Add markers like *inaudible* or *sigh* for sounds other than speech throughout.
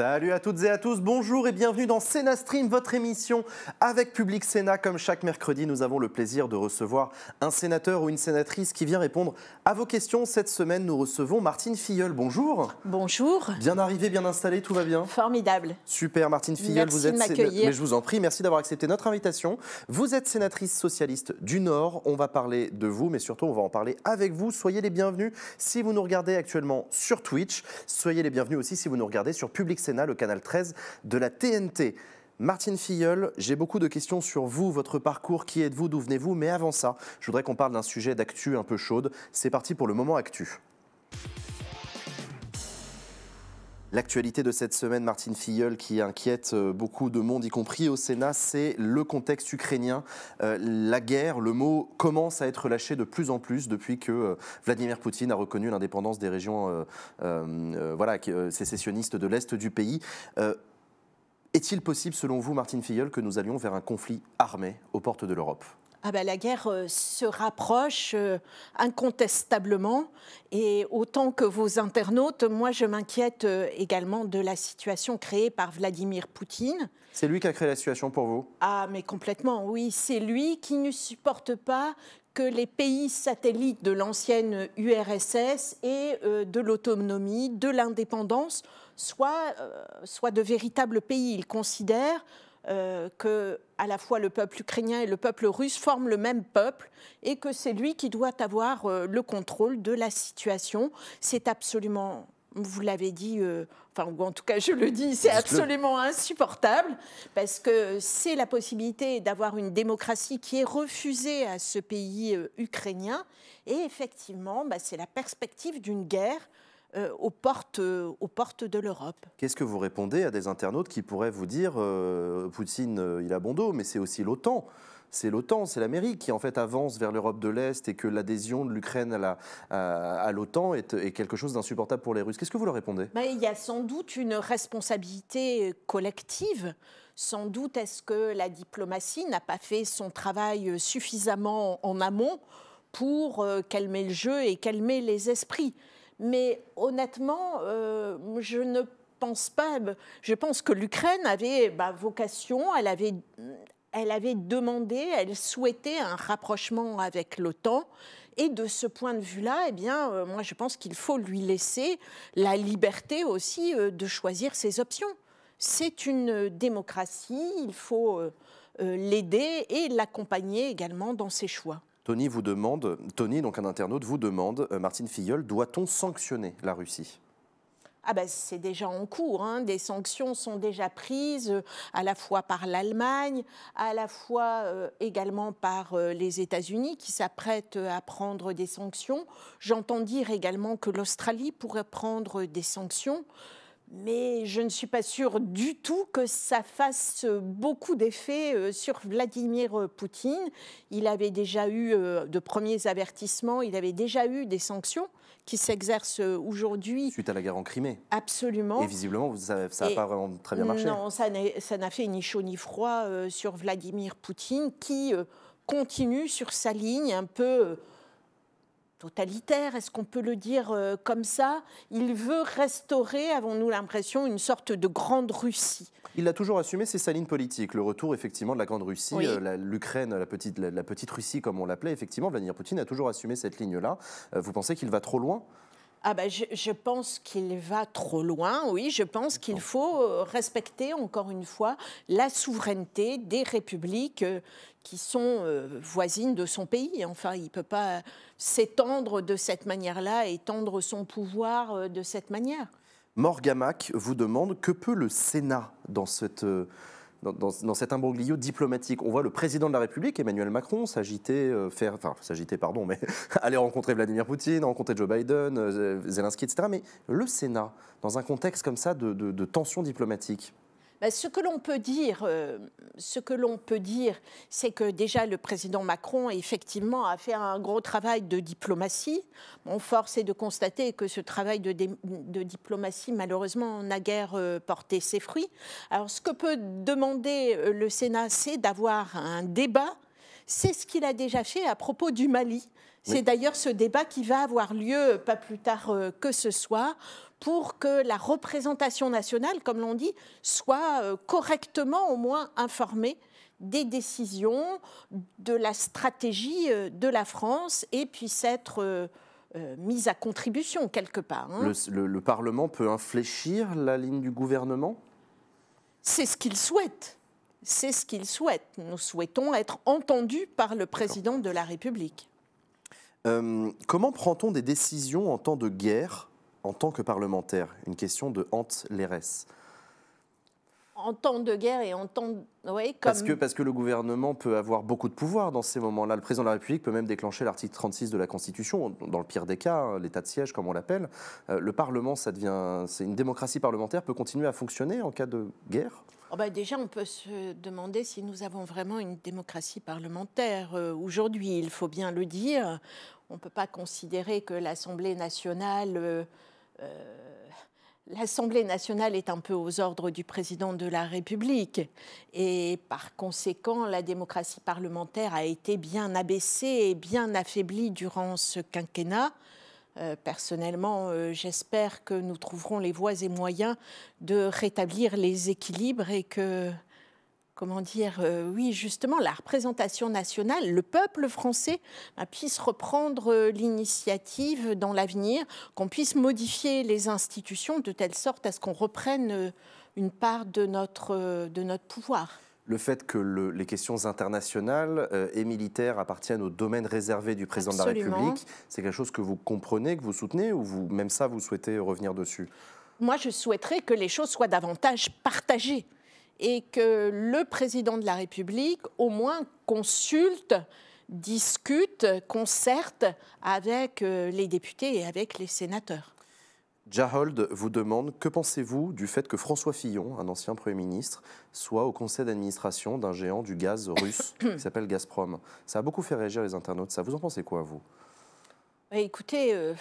Salut à toutes et à tous, bonjour et bienvenue dans Sénastream, Stream, votre émission avec Public Sénat. Comme chaque mercredi, nous avons le plaisir de recevoir un sénateur ou une sénatrice qui vient répondre à vos questions. Cette semaine, nous recevons Martine Filleul. Bonjour. Bonjour. Bien arrivé, bien installé, tout va bien Formidable. Super, Martine Filleul, vous êtes. De sénatrice. Mais je vous en prie, merci d'avoir accepté notre invitation. Vous êtes sénatrice socialiste du Nord. On va parler de vous, mais surtout, on va en parler avec vous. Soyez les bienvenus si vous nous regardez actuellement sur Twitch. Soyez les bienvenus aussi si vous nous regardez sur Public Sénat le canal 13 de la TNT. Martine Filleul, j'ai beaucoup de questions sur vous, votre parcours, qui êtes-vous, d'où venez-vous, mais avant ça, je voudrais qu'on parle d'un sujet d'actu un peu chaude. C'est parti pour le moment actu. L'actualité de cette semaine, Martine Filleul, qui inquiète euh, beaucoup de monde, y compris au Sénat, c'est le contexte ukrainien. Euh, la guerre, le mot commence à être lâché de plus en plus depuis que euh, Vladimir Poutine a reconnu l'indépendance des régions voilà, sécessionnistes de l'Est du pays. Est-il possible, selon vous, Martine Filleul, que nous allions vers un conflit armé aux portes de l'Europe ah ben, la guerre euh, se rapproche euh, incontestablement. Et autant que vos internautes, moi je m'inquiète euh, également de la situation créée par Vladimir Poutine. C'est lui qui a créé la situation pour vous Ah mais complètement, oui. C'est lui qui ne supporte pas que les pays satellites de l'ancienne URSS et de l'autonomie, de l'indépendance, soient, soient de véritables pays. Il considère euh, que à la fois le peuple ukrainien et le peuple russe forment le même peuple et que c'est lui qui doit avoir euh, le contrôle de la situation. C'est absolument, vous l'avez dit, euh, enfin ou en tout cas je le dis, c'est absolument insupportable parce que c'est la possibilité d'avoir une démocratie qui est refusée à ce pays ukrainien et effectivement bah, c'est la perspective d'une guerre euh, aux, portes, euh, aux portes de l'Europe. Qu'est-ce que vous répondez à des internautes qui pourraient vous dire euh, Poutine, il a bon dos, mais c'est aussi l'OTAN c'est l'OTAN, c'est l'Amérique qui en fait avance vers l'Europe de l'Est et que l'adhésion de l'Ukraine à l'OTAN est, quelque chose d'insupportable pour les Russes. Qu'est-ce que vous leur répondez ben, Il y a sans doute une responsabilité collective. Sans doute est-ce que la diplomatie n'a pas fait son travail suffisamment en amont pour calmer le jeu et calmer les esprits mais honnêtement, euh, je ne pense pas. Je pense que l'Ukraine avait bah, vocation, elle avait, demandé, elle souhaitait un rapprochement avec l'OTAN. Et de ce point de vue-là, eh bien, euh, moi, je pense qu'il faut lui laisser la liberté aussi euh, de choisir ses options. C'est une démocratie, il faut l'aider et l'accompagner également dans ses choix. Tony vous demande, Tony, donc un internaute, vous demande, euh, Martine Filleul, doit-on sanctionner la Russie ah ben, c'est déjà en cours. Hein. Des sanctions sont déjà prises euh, à la fois par l'Allemagne, à la fois euh, également par les États-Unis qui s'apprêtent à prendre des sanctions. J'entends dire également que l'Australie pourrait prendre des sanctions mais je ne suis pas sûre du tout que ça fasse beaucoup d'effet euh, sur Vladimir euh, Poutine. Il avait déjà eu euh, de premiers avertissements, il avait déjà eu des sanctions qui s'exercent aujourd'hui. Suite à la guerre en Crimée. Absolument. Et visiblement, ça n'a pas vraiment très bien marché. Non, ça n'a fait ni chaud ni froid sur Vladimir Poutine qui continue sur sa ligne un peu totalitaire, est-ce qu'on peut le dire euh, comme ça Il veut restaurer, avons-nous l'impression, une sorte de grande Russie. Il a toujours assumé, c'est sa ligne politique. Le retour, effectivement, de la grande Russie, euh, l'Ukraine, la, petite, Russie, comme on l'appelait, effectivement, Vladimir Poutine a toujours assumé cette ligne-là. Euh, vous pensez qu'il va trop loin ah ben je, je pense qu'il va trop loin, oui. Je pense qu'il faut euh, respecter, encore une fois, la souveraineté des républiques euh, qui sont euh, voisines de son pays. Enfin, il ne peut pas s'étendre de cette manière-là, étendre son pouvoir de cette manière. Morgamac vous demande que peut le Sénat dans cette dans, cet imbroglio diplomatique. On voit le président de la République, Emmanuel Macron, s'agiter, euh, faire, enfin s'agiter, pardon, mais *laughs* aller rencontrer Vladimir Poutine, rencontrer Joe Biden, euh, Zelensky, etc. Mais le Sénat, dans un contexte comme ça de, tensions de tension diplomatique bah, ce que l'on peut dire, euh, ce que l'on peut dire, c'est que déjà le président Macron effectivement a fait un gros travail de diplomatie. Mon force est de constater que ce travail de, diplomatie, malheureusement, n'a guère euh, porté ses fruits. Alors, ce que peut demander euh, le Sénat, c'est d'avoir un débat. C'est ce qu'il a déjà fait à propos du Mali. C'est d'ailleurs ce débat qui va avoir lieu pas plus tard que ce soir pour que la représentation nationale, comme l'on dit, soit euh, correctement au moins informée des décisions, de la stratégie euh, de la France et puisse être... Euh, mise à contribution quelque part. Hein. Le, Parlement peut infléchir la ligne du gouvernement C'est ce qu'il souhaite. C'est ce qu'il souhaite. Nous souhaitons être entendus par le président de la République. comment prend-on des décisions en temps de guerre en tant que parlementaire Une question de Hante reste En temps de guerre et en temps. parce, que, parce que le gouvernement peut avoir beaucoup de pouvoir dans ces moments-là. Le président de la République peut même déclencher l'article 36 de la Constitution, dans le pire des cas, hein, l'état de siège, comme on l'appelle. Euh, le Parlement, ça devient. C'est une démocratie parlementaire, peut continuer à fonctionner en cas de guerre oh bah déjà, on peut se demander si nous avons vraiment une démocratie parlementaire euh, aujourd'hui. Il faut bien le dire. On ne peut pas considérer que l'Assemblée nationale euh, euh, L'Assemblée nationale est un peu aux ordres du président de la République et par conséquent la démocratie parlementaire a été bien abaissée et bien affaiblie durant ce quinquennat. Euh, personnellement, euh, j'espère que nous trouverons les voies et moyens de rétablir les équilibres et que comment dire, euh, oui, justement, la représentation nationale, le peuple français bah, puisse reprendre euh, l'initiative dans l'avenir, qu'on puisse modifier les institutions de telle sorte à ce qu'on reprenne euh, une part de notre, de notre pouvoir le fait que les questions internationales et militaires appartiennent au domaine réservé du président de la République, c'est quelque chose que vous comprenez, que vous soutenez, ou même ça, vous souhaitez revenir dessus Moi, je souhaiterais que les choses soient davantage partagées et que le président de la République au moins consulte, discute, concerte avec euh, les députés et avec les sénateurs. Jahold vous demande que pensez-vous du fait que François Fillon, un ancien Premier ministre, soit au conseil d'administration d'un géant du gaz russe *coughs* qui s'appelle Gazprom Ça a beaucoup fait réagir les internautes. Ça, vous en pensez quoi, vous bah, Écoutez, euh,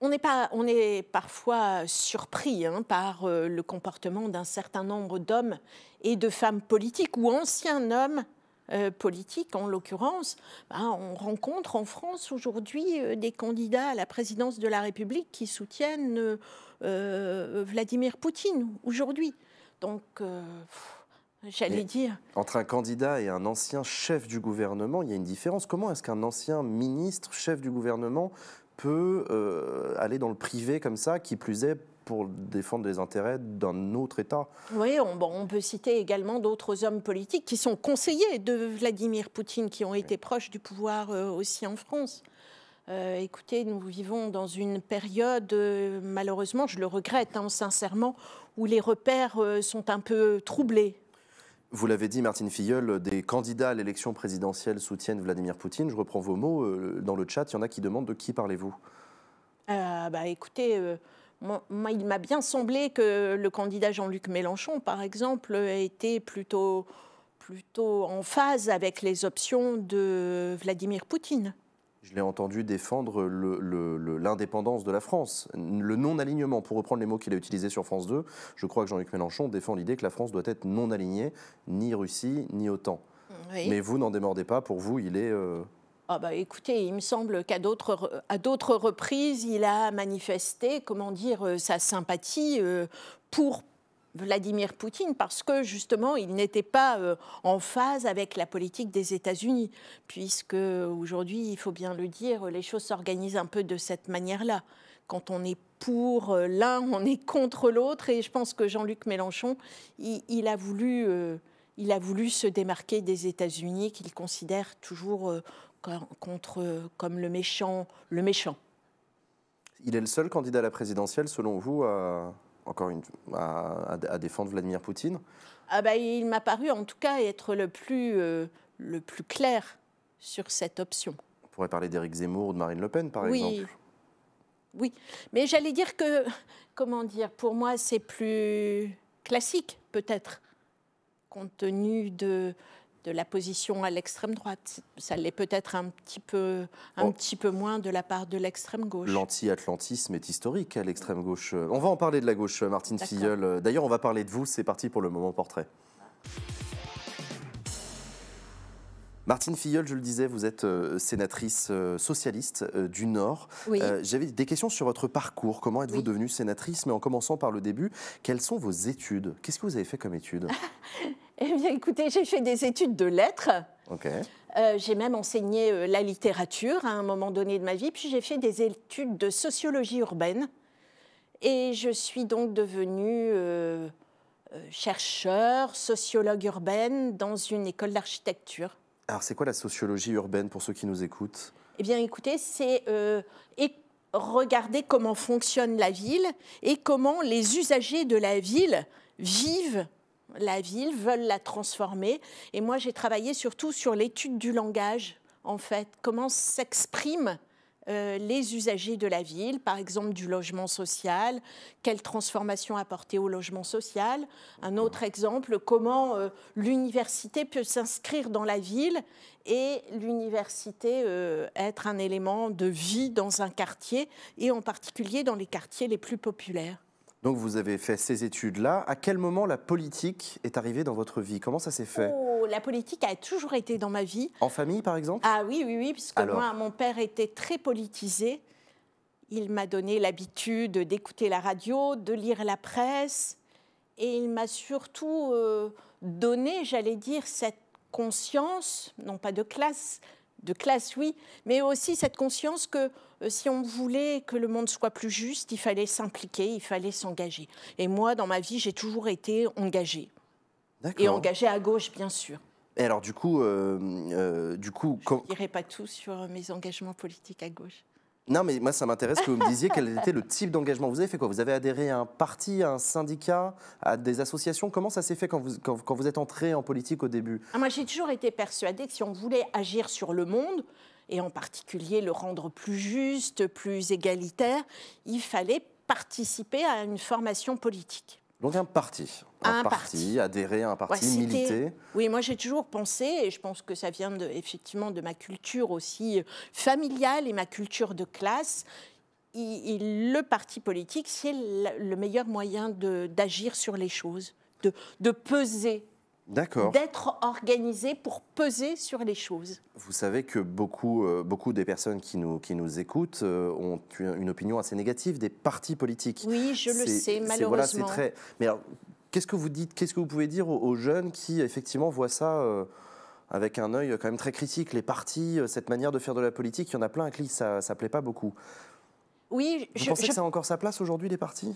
on est, pas, on est parfois surpris hein, par euh, le comportement d'un certain nombre d'hommes et de femmes politiques ou anciens hommes euh, politiques, en l'occurrence, ben, on rencontre en France aujourd'hui euh, des candidats à la présidence de la République qui soutiennent Vladimir Poutine aujourd'hui. Donc, j'allais dire. Entre un candidat et un ancien chef du gouvernement, il y a une différence. Comment est-ce qu'un ancien ministre, chef du gouvernement, peut euh, aller dans le privé comme ça, qui plus est pour défendre les intérêts d'un autre État. Oui, on, peut citer également d'autres hommes politiques qui sont conseillers de Vladimir Poutine, qui ont été proches du pouvoir euh, aussi en France. Euh, écoutez, nous vivons dans une période, malheureusement, je le regrette hein, sincèrement, où les repères sont un peu troublés vous l'avez dit, Martine Filleul, des candidats à l'élection présidentielle soutiennent Vladimir Poutine. Je reprends vos mots. Euh, dans le chat, il y en a qui demandent de qui parlez-vous euh, bah, Écoutez, euh, moi, il m'a bien semblé que le candidat Jean-Luc Mélenchon, par exemple, était plutôt, plutôt en phase avec les options de Vladimir Poutine. Je l'ai entendu défendre l'indépendance de la France, le non-alignement, pour reprendre les mots qu'il a utilisés sur France 2. Je crois que Jean-Luc Mélenchon défend l'idée que la France doit être non alignée, ni Russie, ni OTAN. Mais vous n'en démordez pas, pour vous, il est... Euh, ah bah écoutez, il me semble qu'à d'autres à d'autres reprises, il a manifesté, comment dire, euh, sa sympathie euh, pour Vladimir Poutine parce que justement il n'était pas euh, en phase avec la politique des États-Unis, puisque aujourd'hui, il faut bien le dire, les choses s'organisent un peu de cette manière-là. Quand on est pour euh, l'un, on est contre l'autre, et je pense que Jean-Luc Mélenchon, il, a voulu, euh, il a voulu se démarquer des États-Unis qu'il considère toujours contre, comme le méchant, le méchant. Il est le seul candidat à la présidentielle, selon vous, à, encore une, à, à, défendre Vladimir Poutine ah bah, Il m'a paru en tout cas être le plus, euh, le plus clair sur cette option. On pourrait parler d'Éric Zemmour ou de Marine Le Pen, par oui. exemple. Oui, mais j'allais dire que, comment dire, pour moi, c'est plus classique, peut-être, compte tenu de, de la position à l'extrême droite. Ça l'est peut-être un, petit peu, un oh. petit peu moins de la part de l'extrême gauche. L'anti-atlantisme est historique à l'extrême gauche. On va en parler de la gauche, Martine Filleul. D'ailleurs, on va parler de vous. C'est parti pour le moment portrait. Martine Filleul, je le disais, vous êtes euh, sénatrice euh, socialiste euh, du Nord. J'avais des questions sur votre parcours. Comment êtes-vous devenue sénatrice Mais en commençant par le début, quelles sont vos études Qu'est-ce que vous avez fait comme études *laughs* Eh bien, écoutez, j'ai fait des études de lettres. Euh, j'ai même enseigné euh, la littérature à un moment donné de ma vie, puis j'ai fait des études de sociologie urbaine. Et je suis donc devenue euh, euh chercheur, sociologue urbaine dans une école d'architecture. Alors, c'est quoi la sociologie urbaine pour ceux qui nous écoutent Eh bien, écoutez, c'est regarder comment fonctionne la ville et comment les usagers de la ville vivent la ville, veulent la transformer. Et moi, j'ai travaillé surtout sur l'étude du langage, en fait, comment s'expriment euh, les usagers de la ville, par exemple du logement social, quelle transformation apporter au logement social. Un autre exemple, comment euh, l'université peut s'inscrire dans la ville et l'université euh, être un élément de vie dans un quartier, et en particulier dans les quartiers les plus populaires. Donc vous avez fait ces études-là. À quel moment la politique est arrivée dans votre vie Comment ça s'est fait oh, La politique a toujours été dans ma vie. En famille, par exemple Ah oui, oui, oui, puisque moi, mon père était très politisé. Il m'a donné l'habitude d'écouter la radio, de lire la presse, et il m'a surtout euh, donné, j'allais dire, cette conscience, non pas de classe, de classe, oui, mais aussi cette conscience que euh, si on voulait que le monde soit plus juste, il fallait s'impliquer, il fallait s'engager. Et moi, dans ma vie, j'ai toujours été engagée. Et engagée à gauche, bien sûr. Et alors, du coup, euh, euh, du coup, je ne dirai pas tout sur mes engagements politiques à gauche. Non, mais moi, ça m'intéresse que vous me disiez quel était le type d'engagement. Vous avez fait quoi Vous avez adhéré à un parti, à un syndicat, à des associations Comment ça s'est fait quand vous, êtes entré en politique au début ah, Moi, j'ai toujours été persuadée que si on voulait agir sur le monde, et en particulier le rendre plus juste, plus égalitaire, il fallait participer à une formation politique. Donc un parti, parti, adhérer à un parti, militer. Oui, moi j'ai toujours pensé, et je pense que ça vient effectivement de ma culture aussi euh, familiale et ma culture de classe, le parti politique, c'est le, meilleur moyen d'agir sur les choses, de, de peser d'être organisé pour peser sur les choses. Vous savez que beaucoup, euh, beaucoup des personnes qui nous, qui nous écoutent euh, ont une opinion assez négative des partis politiques. Oui, je le sais, malheureusement. c'est très... Mais alors, qu'est-ce que vous dites, qu'est-ce que vous pouvez dire aux, jeunes qui, effectivement, voient ça euh, avec un œil quand même très critique Les partis, cette manière de faire de la politique, il y en a plein à qui ça ne plaît pas beaucoup. Oui, vous je, pensez que ça a encore sa place aujourd'hui, les partis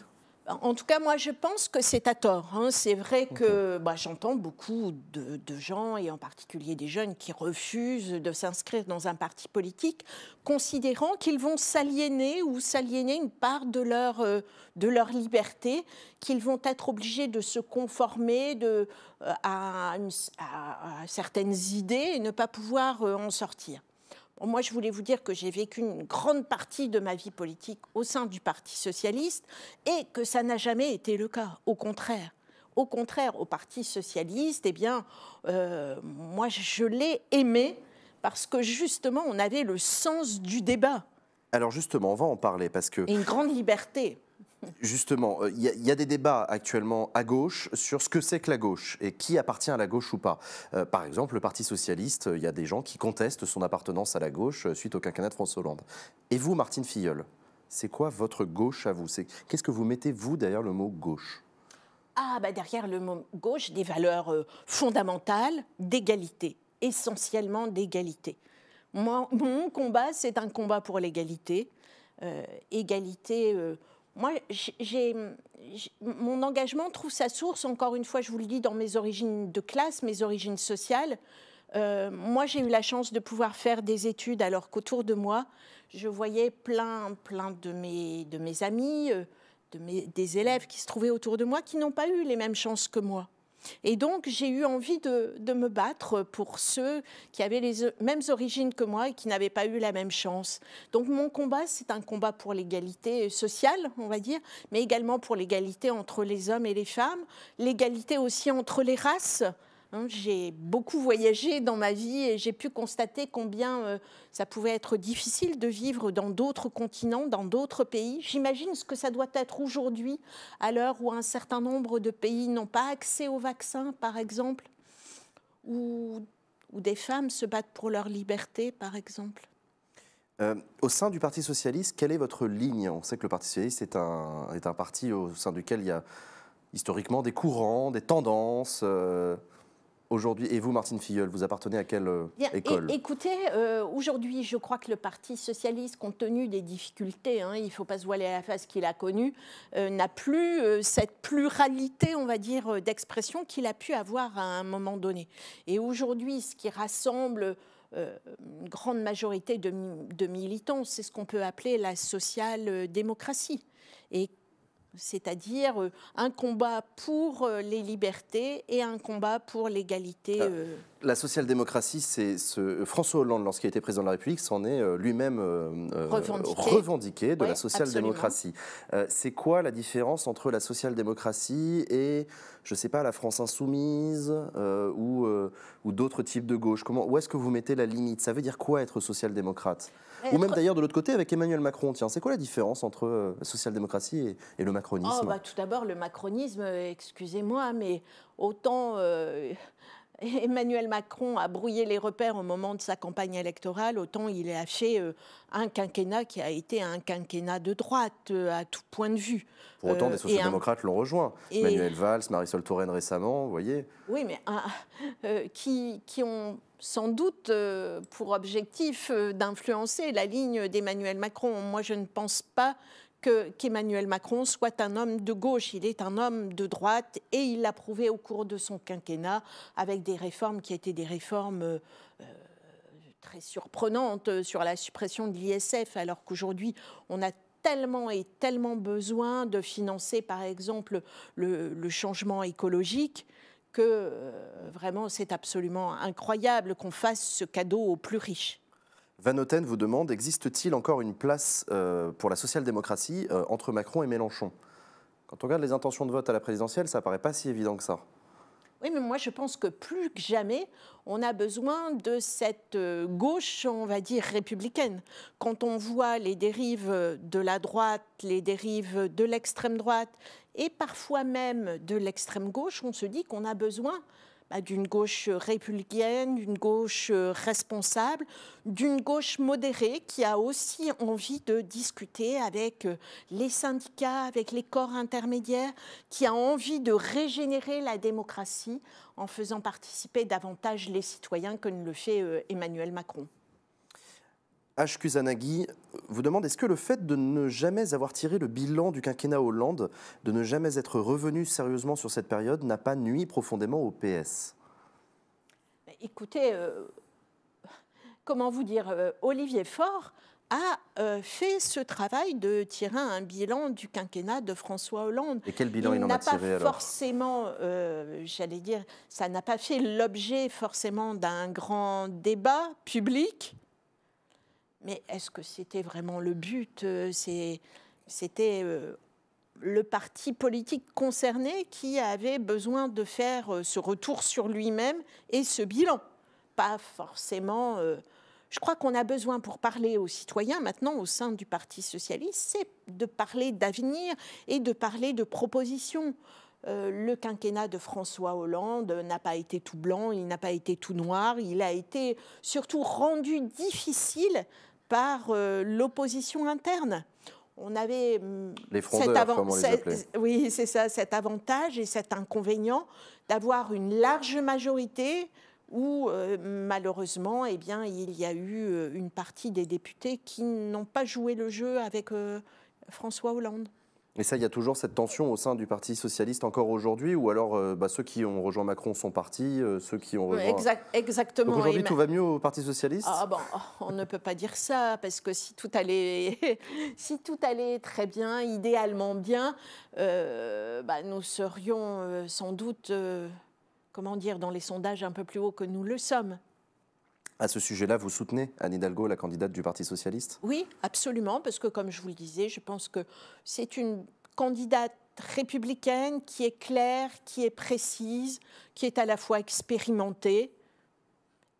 en tout cas, moi, je pense que c'est à tort. Hein. C'est vrai que bah, j'entends beaucoup de, gens, et en particulier des jeunes, qui refusent de s'inscrire dans un parti politique, considérant qu'ils vont s'aliéner ou s'aliéner une part de leur, euh, liberté, qu'ils vont être obligés de se conformer euh, à, certaines idées et ne pas pouvoir euh, en sortir moi, je voulais vous dire que j'ai vécu une grande partie de ma vie politique au sein du Parti socialiste et que ça n'a jamais été le cas. Au contraire. Au contraire, au Parti socialiste, eh bien, euh, moi, je l'ai aimé parce que justement, on avait le sens du débat. Alors justement, on va en parler parce que... une grande liberté. Justement, euh, il y, a des débats actuellement à gauche sur ce que c'est que la gauche et qui appartient à la gauche ou pas. Euh, par exemple, le Parti socialiste, euh, il y a des gens qui contestent son appartenance à la gauche suite au quinquennat de François Hollande. Et vous, Martine Filleul, c'est quoi votre gauche à vous Qu'est-ce que vous mettez, vous, derrière le mot gauche Ah, bah derrière le mot gauche, des valeurs fondamentales d'égalité, essentiellement d'égalité. mon combat, c'est un combat pour l'égalité. égalité moi, mon engagement trouve sa source, encore une fois, je vous le dis, dans mes origines de classe, mes origines sociales. Euh, moi, j'ai eu la chance de pouvoir faire des études alors qu'autour de moi, je voyais plein, plein de mes, amis, euh, des élèves qui se trouvaient autour de moi qui n'ont pas eu les mêmes chances que moi. Et donc, j'ai eu envie de, me battre pour ceux qui avaient les mêmes origines que moi et qui n'avaient pas eu la même chance. Donc, mon combat, c'est un combat pour l'égalité sociale, on va dire, mais également pour l'égalité entre les hommes et les femmes, l'égalité aussi entre les races. Hein, j'ai beaucoup voyagé dans ma vie et j'ai pu constater combien euh, ça pouvait être difficile de vivre dans d'autres continents, dans d'autres pays. J'imagine ce que ça doit être aujourd'hui, à l'heure où un certain nombre de pays n'ont pas accès aux vaccins, par exemple, ou des femmes se battent pour leur liberté, par exemple. Euh, au sein du Parti socialiste, quelle est votre ligne On sait que le Parti socialiste est un, est un parti au sein duquel il y a historiquement des courants, des tendances. Euh, Aujourd'hui, et vous, Martine Filleul, vous appartenez à quelle euh, école Écoutez, euh, aujourd'hui, je crois que le Parti socialiste, compte tenu des difficultés, hein, il ne faut pas se voiler à la face qu'il a connue, euh, n'a plus cette pluralité, on va dire, d'expression qu'il a pu avoir à un moment donné. Et aujourd'hui, ce qui rassemble une grande majorité de, militants, c'est ce qu'on peut appeler la social-démocratie. Et c'est-à-dire euh, un combat pour euh, les libertés et un combat pour l'égalité. Ah, euh. La social-démocratie, c'est ce... François Hollande, lorsqu'il été président de la République, s'en est lui-même revendiqué. de la social-démocratie. c'est quoi la différence entre la social-démocratie et je ne sais pas, la France insoumise euh, ou, euh, ou d'autres types de gauche Comment, Où est-ce que vous mettez la limite Ça veut dire quoi être social-démocrate Ou même d'ailleurs de l'autre côté avec Emmanuel Macron. Tiens, c'est quoi la différence entre euh, social-démocratie et, le macronisme oh, bah, Tout d'abord, le macronisme, excusez-moi, mais autant *laughs* Emmanuel Macron a brouillé les repères au moment de sa campagne électorale, autant il a fait euh, un quinquennat qui a été un quinquennat de droite euh, à tout point de vue. Pour autant, des euh, sociodémocrates l'ont rejoint. Emmanuel Manuel Valls, Marisol Touraine récemment, vous voyez. Oui, mais ah, qui, qui ont sans doute pour objectif d'influencer la ligne d'Emmanuel Macron. Moi, je ne pense pas qu'Emmanuel Macron soit un homme de gauche. Il est un homme de droite et il l'a prouvé au cours de son quinquennat avec des réformes qui étaient des réformes euh, euh, très surprenantes sur la suppression de l'ISF, alors qu'aujourd'hui on a tellement et tellement besoin de financer par exemple le, changement écologique que euh, vraiment c'est absolument incroyable qu'on fasse ce cadeau aux plus riches. Van Oten vous demande existe-t-il encore une place euh, pour la social-démocratie euh, entre Macron et Mélenchon Quand on regarde les intentions de vote à la présidentielle, ça paraît pas si évident que ça. Oui, mais moi je pense que plus que jamais, on a besoin de cette euh, gauche, on va dire, républicaine. Quand on voit les dérives de la droite, les dérives de l'extrême droite et parfois même de l'extrême gauche, on se dit qu'on a besoin bah, d'une gauche euh, républicaine, d'une gauche euh, responsable, d'une gauche modérée qui a aussi envie de discuter avec euh, les syndicats, avec les corps intermédiaires, qui a envie de régénérer la démocratie en faisant participer davantage les citoyens que ne le fait Emmanuel Macron. H. Kuzanagi vous demande est-ce que le fait de ne jamais avoir tiré le bilan du quinquennat Hollande, de ne jamais être revenu sérieusement sur cette période, n'a pas nui profondément au PS ben, Écoutez, euh, comment vous dire, euh, Olivier Faure a euh, fait ce travail de tirer un bilan du quinquennat de François Hollande. Et quel bilan il, en a, pas forcément, j'allais dire, ça n'a pas fait l'objet forcément d'un grand débat public. Mais est-ce que c'était vraiment le but euh, C'était euh, le parti politique concerné qui avait besoin de faire euh, ce retour sur lui-même et ce bilan. Pas forcément. Je crois qu'on a besoin pour parler aux citoyens maintenant au sein du Parti socialiste, c'est de parler d'avenir et de parler de propositions. Euh, le quinquennat de François Hollande n'a pas été tout blanc, il n'a pas été tout noir, il a été surtout rendu difficile par euh, l'opposition interne. On avait mm, cet, avant oui, c'est ça, cet avantage et cet inconvénient d'avoir une large majorité où euh, malheureusement, eh bien, il y a eu une partie des députés qui n'ont pas joué le jeu avec François Hollande. Et ça, il y a toujours cette tension au sein du Parti socialiste encore aujourd'hui, ou alors euh, bah, ceux qui ont rejoint Macron sont partis, euh, ceux qui ont rejoint... exactement. Aujourd'hui, tout va mieux au Parti socialiste Ah oh, on ne peut pas dire ça, parce que si tout allait, *laughs* si tout allait très bien, idéalement bien, euh, bah, nous serions sans doute, comment dire, dans les sondages un peu plus haut que nous le sommes. À ce sujet-là, vous soutenez Anne Hidalgo, la candidate du Parti socialiste Oui, absolument, parce que comme je vous le disais, je pense que c'est une candidate républicaine qui est claire, qui est précise, qui est à la fois expérimentée.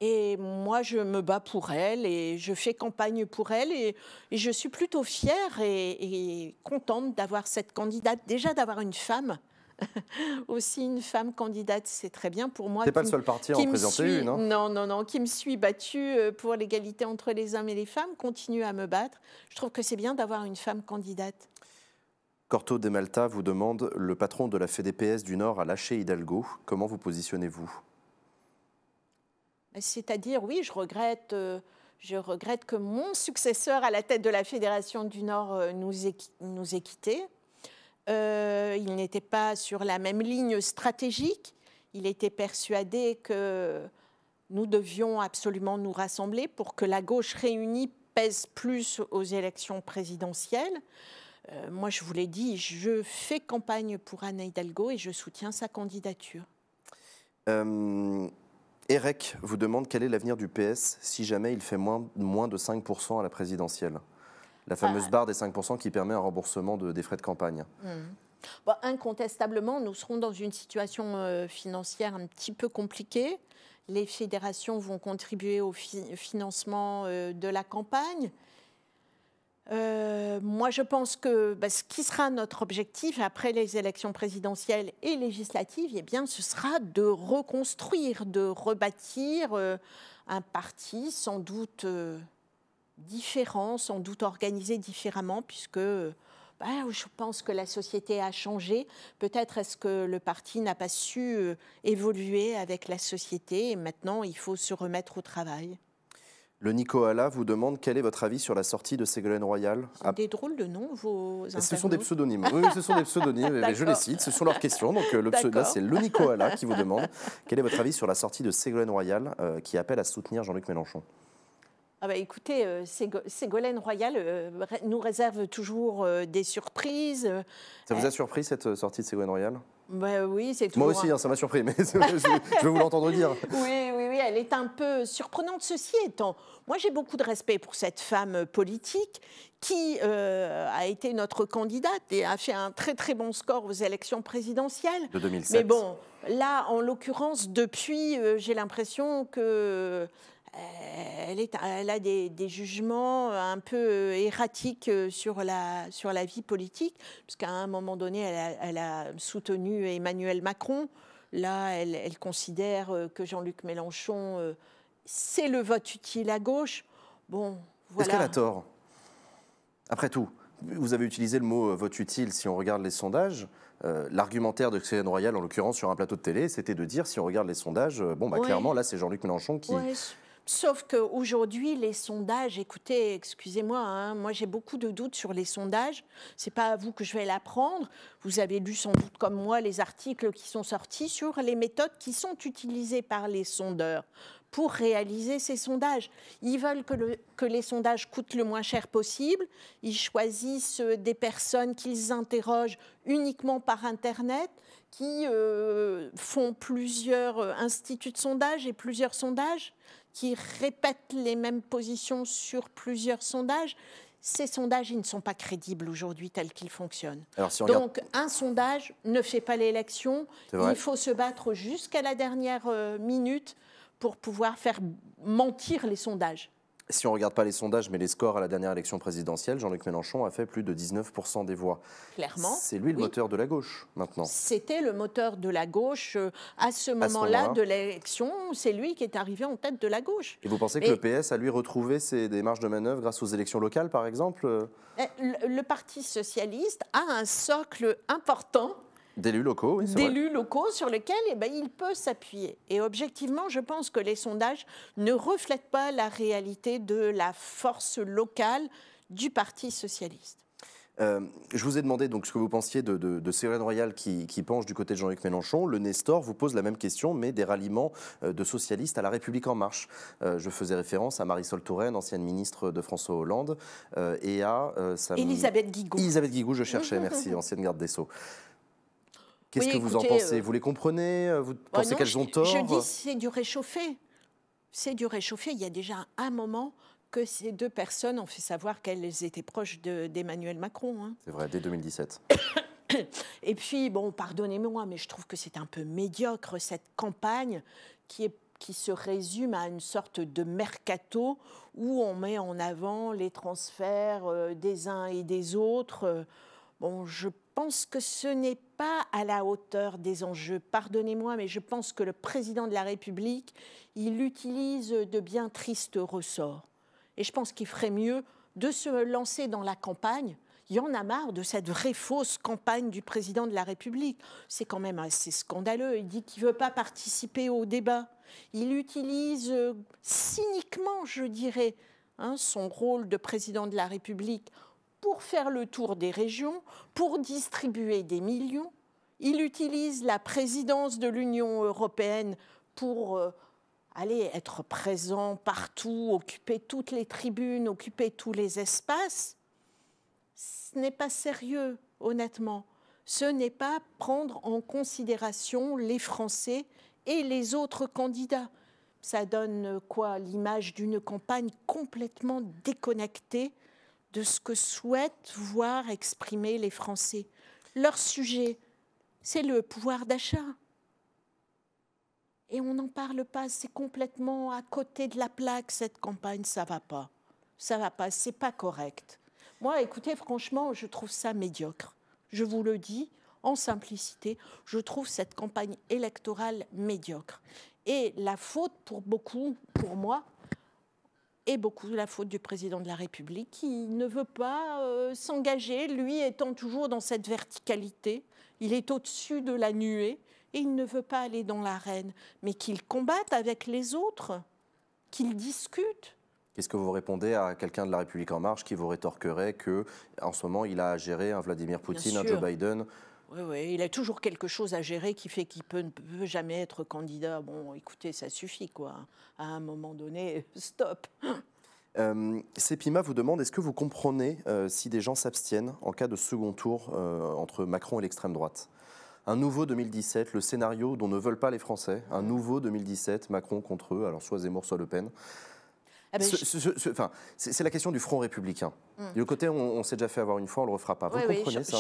Et moi, je me bats pour elle et je fais campagne pour elle et, je suis plutôt fière et contente d'avoir cette candidate, déjà d'avoir une femme *laughs* aussi une femme candidate, c'est très bien pour moi. n'es pas le seul parti à en présenter une. Hein. non, non, non, qui me suis battue euh, pour l'égalité entre les hommes et les femmes, continue à me battre. Je trouve que c'est bien d'avoir une femme candidate. Corto de Malta vous demande le patron de la FDPS du Nord a lâché Hidalgo. Comment vous positionnez-vous ben, C'est-à-dire, oui, je regrette. Euh, je regrette que mon successeur à la tête de la Fédération du Nord euh, nous nous ait quittés. Euh, il n'était pas sur la même ligne stratégique. Il était persuadé que nous devions absolument nous rassembler pour que la gauche réunie pèse plus aux élections présidentielles. Euh, moi, je vous l'ai dit, je fais campagne pour Anne Hidalgo et je soutiens sa candidature. Euh, Eric vous demande quel est l'avenir du PS si jamais il fait moins, moins de 5% à la présidentielle la fameuse barre des 5% qui permet un remboursement des frais de campagne. Hmm. incontestablement, nous serons dans une situation euh, financière un petit peu compliquée. Les fédérations vont contribuer au financement euh, de la campagne. Euh, moi, je pense que bah, ce qui sera notre objectif après les élections présidentielles et législatives, eh bien, ce sera de reconstruire, de rebâtir un parti sans doute différents, sans doute organisés différemment, puisque bah, je pense que la société a changé. Peut-être est-ce que le parti n'a pas su euh, évoluer avec la société et maintenant il faut se remettre au travail. Le Nicoala vous demande quel est votre avis sur la sortie de Ségolène Royal. Ah. Des drôles de noms, vos. *laughs* Ce sont des pseudonymes. ce sont des pseudonymes. je les cite. Ce sont leurs questions. Donc euh, le là, c'est le Nicoala qui vous *laughs* demande quel est votre avis sur la sortie de Ségolène Royal, euh, qui appelle à soutenir Jean-Luc Mélenchon. Ah bah écoutez, euh, Ségolène Royal euh, nous réserve toujours euh, des surprises. Ça vous a surpris cette sortie de Ségolène Royal bah oui, c'est Moi aussi, hein, ça m'a surpris, mais *laughs* je, vais vous l'entendre dire. *laughs* Oui, oui, oui, elle est un peu surprenante. Ceci étant, moi j'ai beaucoup de respect pour cette femme politique qui a été notre candidate et a fait un très très bon score aux élections présidentielles. De 2007. Mais bon, là, en l'occurrence, depuis, j'ai l'impression que elle, elle, a des, jugements euh, un peu euh, erratiques euh, sur la, sur la vie politique, puisqu'à un moment donné, elle a, soutenu Emmanuel Macron. Là, elle, considère que Jean-Luc Mélenchon, c'est le vote utile à gauche. Bon, voilà. Est-ce qu'elle a tort Après tout, vous avez utilisé le mot vote utile si on regarde les sondages. l'argumentaire de Céline Royal, en l'occurrence sur un plateau de télé, c'était de dire si on regarde les sondages, bon, bah, clairement, là, c'est Jean-Luc Mélenchon qui, Sauf qu'aujourd'hui, les sondages, écoutez, excusez-moi, hein, moi j'ai beaucoup de doutes sur les sondages. n'est pas à vous que je vais l'apprendre. Vous avez lu sans doute comme moi les articles qui sont sortis sur les méthodes qui sont utilisées par les sondeurs pour réaliser ces sondages. Ils veulent que, les sondages coûtent le moins cher possible. Ils choisissent euh, des personnes qu'ils interrogent uniquement par Internet, qui euh, font plusieurs euh, instituts de sondage et plusieurs sondages qui répètent les mêmes positions sur plusieurs sondages, ces sondages, ils ne sont pas crédibles aujourd'hui tels qu'ils fonctionnent. Donc un sondage ne fait pas l'élection. Il faut se battre jusqu'à la dernière euh, minute pour pouvoir faire mentir les sondages si on ne regarde pas les sondages, mais les scores à la dernière élection présidentielle, Jean-Luc Mélenchon a fait plus de 19% des voix. Clairement. C'est lui le moteur de la gauche, maintenant. C'était le moteur de la gauche euh, à ce moment-là de l'élection. C'est lui qui est arrivé en tête de la gauche. Et vous pensez que le PS a lui retrouvé ses, démarches de manœuvre grâce aux élections locales, par exemple euh eh, le Parti socialiste a un socle important D'élus locaux, oui, D'élus locaux sur lesquels eh ben, il peut s'appuyer. Et objectivement, je pense que les sondages ne reflètent pas la réalité de la force locale du Parti socialiste. Euh, je vous ai demandé donc ce que vous pensiez de, de, Royal qui, penche du côté de Jean-Luc Mélenchon. Le Nestor vous pose la même question, mais des ralliements euh, de socialistes à la République en marche. Euh, je faisais référence à Marisol Touraine, ancienne ministre de François Hollande, et à... Elisabeth Guigou. Elisabeth Guigou, je cherchais, *laughs* merci, ancienne garde des Sceaux. Qu'est-ce que vous en pensez euh, Vous les comprenez euh, Vous bah pensez qu'elles ont tort Je dis euh c'est du réchauffé. C'est du réchauffé. Il y a déjà un moment que ces deux personnes ont fait savoir qu'elles étaient proches d'Emmanuel Macron. Hein. C'est vrai, dès 2017. Et puis, bon, pardonnez-moi, mais je trouve que c'est un peu médiocre cette campagne qui, est, qui se résume à une sorte de mercato où on met en avant les transferts des uns et des autres. Bon, je je pense que ce n'est pas à la hauteur des enjeux. Pardonnez-moi, mais je pense que le président de la République, il utilise de bien tristes ressorts. Et je pense qu'il ferait mieux de se lancer dans la campagne. Il y en a marre de cette vraie fausse campagne du président de la République. C'est quand même assez scandaleux. Il dit qu'il ne veut pas participer au débat. Il utilise euh, cyniquement, je dirais, hein, son rôle de président de la République pour faire le tour des régions, pour distribuer des millions. Il utilise la présidence de l'Union européenne pour euh, aller être présent partout, occuper toutes les tribunes, occuper tous les espaces. Ce n'est pas sérieux, honnêtement. Ce n'est pas prendre en considération les Français et les autres candidats. Ça donne quoi L'image d'une campagne complètement déconnectée de ce que souhaitent voir exprimer les Français. Leur sujet, c'est le pouvoir d'achat. Et on n'en parle pas, c'est complètement à côté de la plaque cette campagne, ça va pas. Ça va pas, c'est pas correct. Moi, écoutez, franchement, je trouve ça médiocre. Je vous le dis en simplicité, je trouve cette campagne électorale médiocre. Et la faute pour beaucoup, pour moi, et beaucoup la faute du président de la République qui ne veut pas euh, s'engager, lui étant toujours dans cette verticalité. Il est au-dessus de la nuée et il ne veut pas aller dans l'arène, mais qu'il combatte avec les autres, qu'il discute. Qu'est-ce que vous répondez à quelqu'un de la République en marche qui vous rétorquerait que, en ce moment, il a à gérer un Vladimir Poutine, un Joe Biden, oui, oui, il a toujours quelque chose à gérer qui fait qu'il peut, ne peut jamais être candidat. Bon, écoutez, ça suffit, quoi. À un moment donné, *laughs* stop. Euh, vous demande est-ce que vous comprenez euh, si des gens s'abstiennent en cas de second tour euh, entre Macron et l'extrême droite Un nouveau 2017, le scénario dont ne veulent pas les Français, un nouveau 2017, Macron contre eux, alors soit Zemmour, soit Le Pen. Ah ben c'est la question du front républicain. du hum. Le côté, on, s'est déjà fait avoir une fois, on le refera pas. Vous comprenez ça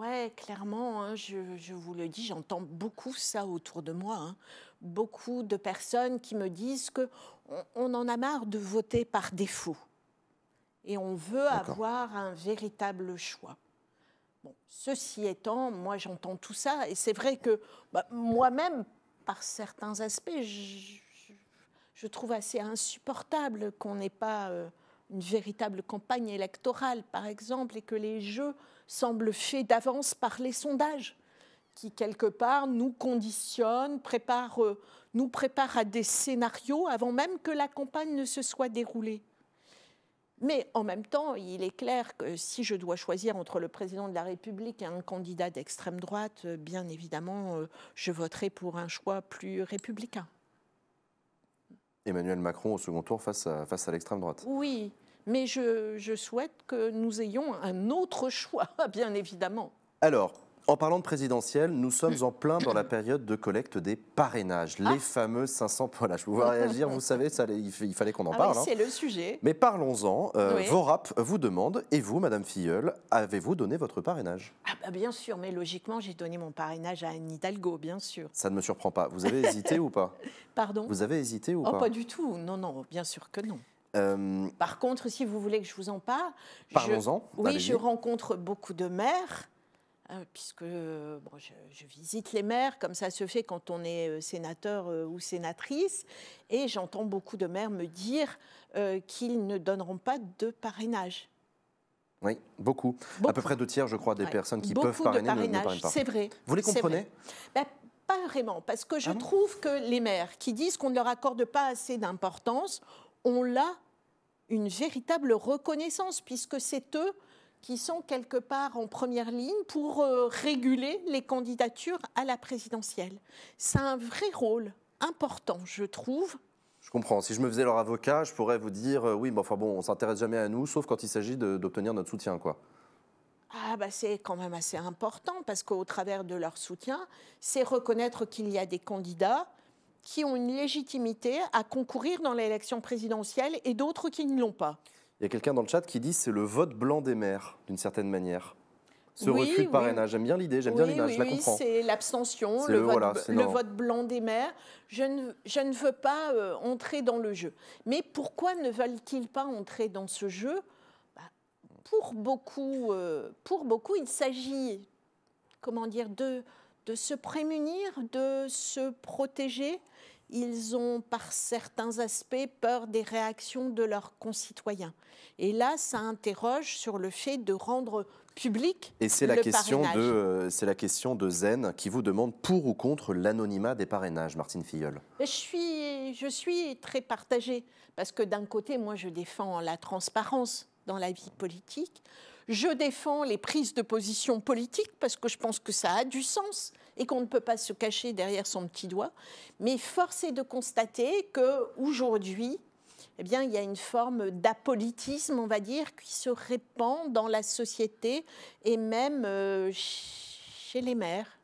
Ouais, clairement, hein, je, vous le dis, j'entends beaucoup ça autour de moi. Hein. Beaucoup de personnes qui me disent que on, en a marre de voter par défaut et on veut avoir un véritable choix. Bon, ceci étant, moi j'entends tout ça et c'est vrai que bah, moi-même, par certains aspects, je, trouve assez insupportable qu'on n'ait pas euh, une véritable campagne électorale, par exemple, et que les jeux semble fait d'avance par les sondages qui, quelque part, nous conditionnent, euh, nous préparent à des scénarios avant même que la campagne ne se soit déroulée. Mais en même temps, il est clair que si je dois choisir entre le président de la République et un candidat d'extrême droite, euh, bien évidemment, euh, je voterai pour un choix plus républicain. Emmanuel Macron au second tour face face à l'extrême droite. Oui, mais je, souhaite que nous ayons un autre choix, *laughs* bien évidemment. Alors, en parlant de présidentielle, nous sommes en plein dans la *coughs* période de collecte des parrainages, ah. les fameux 500 points. je vous vois réagir, vous savez, ça, il, fallait qu'on en ah parle. Hein. c'est le sujet. Mais parlons-en. Euh, Vorap vous demande, et vous, Madame Filleul, avez-vous donné votre parrainage ah bah Bien sûr, mais logiquement, j'ai donné mon parrainage à Anne Hidalgo, bien sûr. Ça ne me surprend pas. Vous avez hésité ou pas *laughs* Pardon Vous avez hésité ou oh, pas Pas du tout. Non, non, bien sûr que non. Euh, Par contre, si vous voulez que je vous en parle, Oui, je rencontre beaucoup de maires euh, puisque je, visite les maires, comme ça se fait quand on est euh, sénateur ou sénatrice, et j'entends beaucoup de maires me dire qu'ils ne donneront pas de parrainage. Oui, beaucoup. À peu près deux tiers, je crois, des personnes qui peuvent parrainer de parrainage, ne, C'est vrai. Vous les comprenez ben, Pas vraiment, parce que je ah trouve que les maires qui disent qu'on ne leur accorde pas assez d'importance, on là une véritable reconnaissance, puisque c'est eux qui sont quelque part en première ligne pour euh, réguler les candidatures à la présidentielle. C'est un vrai rôle important, je trouve. Je comprends. Si je me faisais leur avocat, je pourrais vous dire euh, oui, mais enfin bon, on s'intéresse jamais à nous, sauf quand il s'agit d'obtenir notre soutien, quoi. Ah bah c'est quand même assez important parce qu'au travers de leur soutien, c'est reconnaître qu'il y a des candidats qui ont une légitimité à concourir dans l'élection présidentielle et d'autres qui ne l'ont pas. Il y a quelqu'un dans le chat qui dit c'est le vote blanc des maires, d'une certaine manière. Ce oui, refus de parrainage, j'aime bien l'idée, j'aime bien l'image, je la comprends. c'est l'abstention, le, vote, blanc des maires. Je ne, je ne veux pas euh, entrer dans le jeu. Mais pourquoi ne veulent-ils pas entrer dans ce jeu bah, pour, beaucoup, euh, pour beaucoup, il s'agit, comment dire, de de se prémunir, de se protéger. Ils ont, par certains aspects, peur des réactions de leurs concitoyens. Et là, ça interroge sur le fait de rendre public. Et c'est la question de, euh, c'est la question de Zen qui vous demande pour ou contre l'anonymat des parrainages, Martine Filleul. Je suis, je suis très partagée parce que d'un côté, moi, je défends la transparence dans la vie politique je défends les prises de position politiques parce que je pense que ça a du sens et qu'on ne peut pas se cacher derrière son petit doigt. Mais force est de constater que aujourd'hui, eh bien, il y a une forme d'apolitisme, on va dire, qui se répand dans la société et même euh, chez les maires.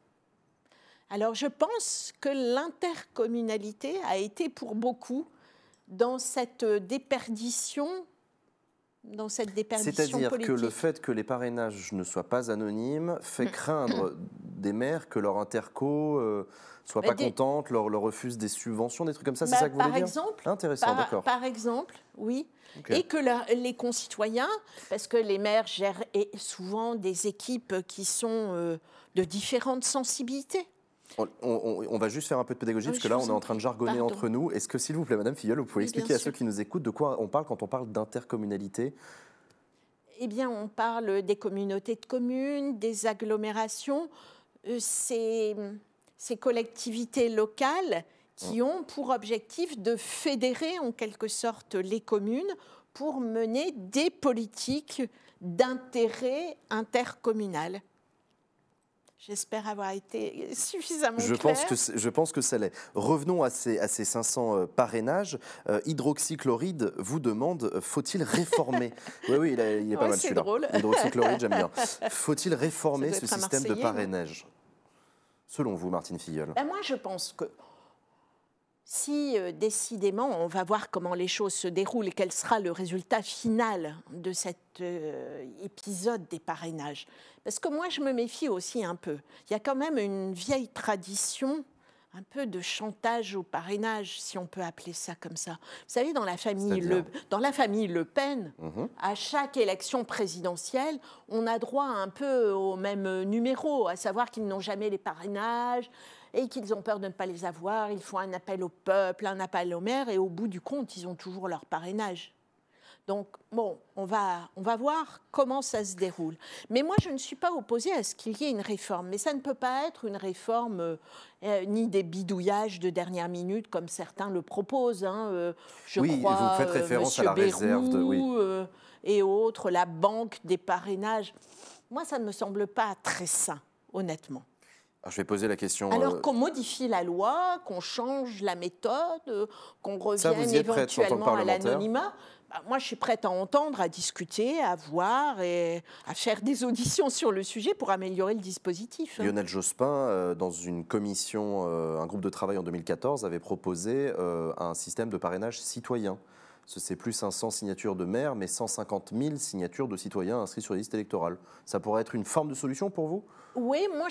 Alors je pense que l'intercommunalité a été pour beaucoup dans cette déperdition dans cette déperdition C'est-à-dire que le fait que les parrainages ne soient pas anonymes fait mm. craindre mm. des maires que leur interco ne euh, soit pas contente, leur, leur, refuse des subventions, des trucs comme ça, c'est bah, ça que vous voulez exemple, Intéressant, d'accord. Par exemple, oui. Et que les concitoyens, parce que les maires gèrent souvent des équipes qui sont euh, de différentes sensibilités. On, va juste faire un peu de pédagogie, ah parce que là, on est en train de jargonner entre nous. Est-ce que, s'il vous plaît, Madame Filleul, vous pouvez expliquer à ceux qui nous écoutent de quoi on parle quand on parle d'intercommunalité Eh bien, on parle des communautés de communes, des agglomérations, euh, ces, collectivités locales qui ont pour objectif de fédérer en quelque sorte les communes pour mener des politiques d'intérêt intercommunal. J'espère avoir été *laughs* suffisamment je Pense que je pense que ça l'est. Revenons à ces, à ces 500 euh, parrainages. Euh, hydroxychloride vous demande euh, faut-il réformer *laughs* Oui, oui, il, est pas mal celui-là. *laughs* Hydroxychloride, j'aime bien. Faut-il réformer ce système de parrainage Selon vous, Martine Filleul ben, Moi, je pense que si euh, décidément, on va voir comment les choses se déroulent et quel sera le résultat final de cet euh, épisode des parrainages. Parce que moi, je me méfie aussi un peu. Il y a quand même une vieille tradition un peu de chantage au parrainage, si on peut appeler ça comme ça. Vous savez, dans la famille Le, dans la famille le Pen, mhm. à chaque élection présidentielle, on a droit un peu au même numéro, à savoir qu'ils n'ont jamais les parrainages, et qu'ils ont peur de ne pas les avoir. Ils font un appel au peuple, un appel au maire, et au bout du compte, ils ont toujours leur parrainage. Donc, bon, on va, on va voir comment ça se déroule. Mais moi, je ne suis pas opposée à ce qu'il y ait une réforme. Mais ça ne peut pas être une réforme euh, ni des bidouillages de dernière minute, comme certains le proposent. Hein, euh, je oui, vous faites euh, référence à la réserve et autres, la banque des parrainages. Moi, ça ne me semble pas très sain, honnêtement. Alors euh, qu'on modifie la loi, qu'on change la méthode, euh, qu'on revienne éventuellement à l'anonymat. Bah, moi, je suis prête à entendre, à discuter, à voir et à faire des auditions sur le sujet pour améliorer le dispositif. Lionel Jospin, euh, dans une commission, un groupe de travail en 2014, avait proposé un système de parrainage citoyen. Ce c'est plus 500 signatures de maires, mais 150 000 signatures de citoyens inscrits sur les listes électorales. Ça pourrait être une forme de solution pour vous Oui, moi,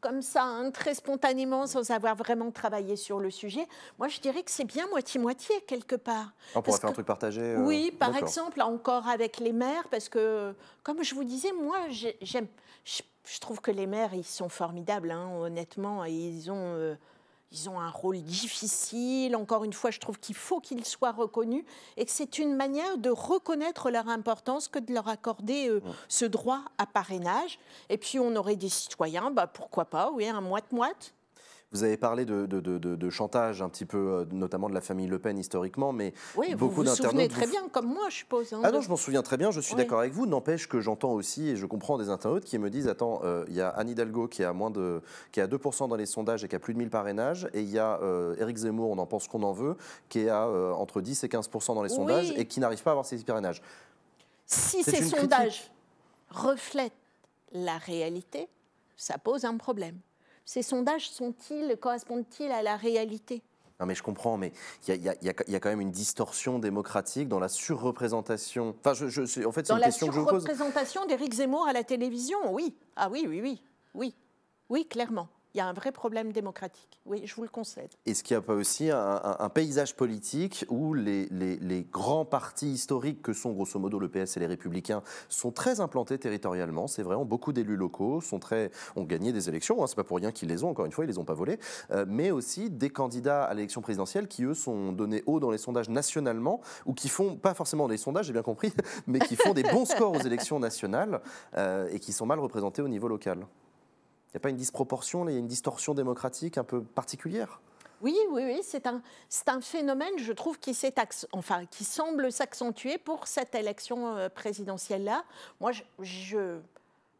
comme ça, hein, très spontanément, sans avoir vraiment travaillé sur le sujet, moi, je dirais que c'est bien moitié-moitié, quelque part. On pourrait faire un truc partagé euh, Oui, par exemple, encore avec les maires, parce que, comme je vous disais, moi, j'aime... Je, trouve que les maires, ils sont formidables, hein, honnêtement, et ils ont... Euh, ils ont un rôle difficile. Encore une fois, je trouve qu'il faut qu'ils soient reconnus et que c'est une manière de reconnaître leur importance que de leur accorder euh, ce droit à parrainage. Et puis, on aurait des citoyens, bah, pourquoi pas, oui, un moite-moite vous avez parlé de, chantage, un petit peu, euh, notamment de la famille Le Pen historiquement, mais beaucoup d'internautes. Vous vous souvenez très bien, comme moi, je suppose. Hein, ah non, je m'en souviens très bien, je suis d'accord avec vous. N'empêche que j'entends aussi et je comprends des internautes qui me disent attends, euh, il y a Anne Hidalgo qui a moins de, qui a 2% dans les sondages et qui a plus de 1000 parrainages, et il y a euh, Éric Zemmour, on en pense qu'on en veut, qui est euh, à entre 10 et 15% dans les sondages et qui n'arrive pas à avoir ses parrainages. Si ces sondages reflètent la réalité, ça pose un problème. Ces sondages sont-ils, correspondent-ils à la réalité non mais je comprends, mais il y, a, quand même une distorsion démocratique dans la surreprésentation. Enfin, je, en fait, question que je pose. Dans la surreprésentation d'Éric Zemmour à la télévision, oui. Ah oui, oui, oui, oui, oui, clairement il y a un vrai problème démocratique. Oui, je vous le concède. Est-ce qu'il n'y a pas aussi un, paysage politique où les, grands partis historiques que sont grosso modo le PS et les Républicains sont très implantés territorialement C'est vrai, beaucoup d'élus locaux, sont très, ont gagné des élections, hein, c'est pas pour rien qu'ils les ont, encore une fois, ils les ont pas volés, euh, mais aussi des candidats à l'élection présidentielle qui, eux, sont donnés haut dans les sondages nationalement ou qui font, pas forcément des sondages, j'ai bien compris, *laughs* mais qui font des bons scores aux élections nationales euh, et qui sont mal représentés au niveau local. Il n'y a pas une disproportion, il y a une distorsion démocratique un peu particulière oui, oui, c'est un, un, phénomène, je trouve, qui, enfin, qui semble s'accentuer pour cette élection euh, présidentielle-là. Moi, je,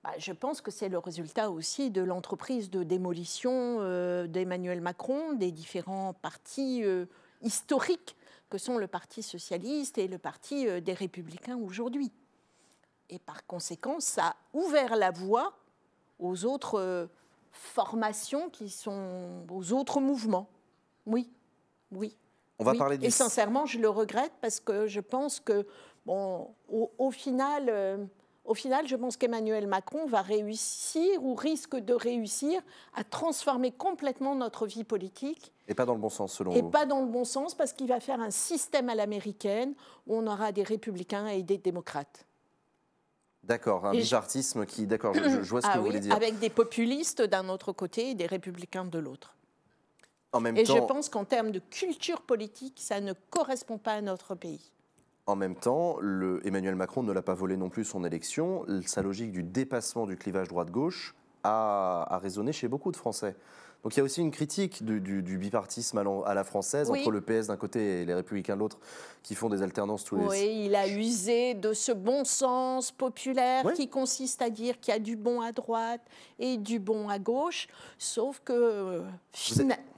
bah, je, pense que c'est le résultat aussi de l'entreprise de démolition euh, d'Emmanuel Macron, des différents partis euh, historiques que sont le Parti socialiste et le Parti des républicains aujourd'hui. Et par conséquent, ça a ouvert la voie aux autres euh, formations qui sont aux autres mouvements. Oui, oui. On va parler des... Et sincèrement, je le regrette parce que je pense que, bon, au, final, euh, au final, je pense qu'Emmanuel Macron va réussir ou risque de réussir à transformer complètement notre vie politique. Et pas dans le bon sens, selon et vous. Et pas dans le bon sens parce qu'il va faire un système à l'américaine où on aura des républicains et des démocrates. D'accord, un qui. D'accord, je, vois ce ah que vous voulez dire. Avec des populistes d'un autre côté et des républicains de l'autre. En même et je pense qu'en termes de culture politique, ça ne correspond pas à notre pays. En même temps, le Emmanuel Macron ne l'a pas volé non plus son élection. Sa logique du dépassement du clivage droite-gauche a, a résonné chez beaucoup de Français. Donc il y a aussi une critique du, bipartisme à la française entre le PS d'un côté et les Républicains de l'autre qui font des alternances tous les Oui, il a usé de ce bon sens populaire qui consiste à dire qu'il y a du bon à droite et du bon à gauche, sauf que euh,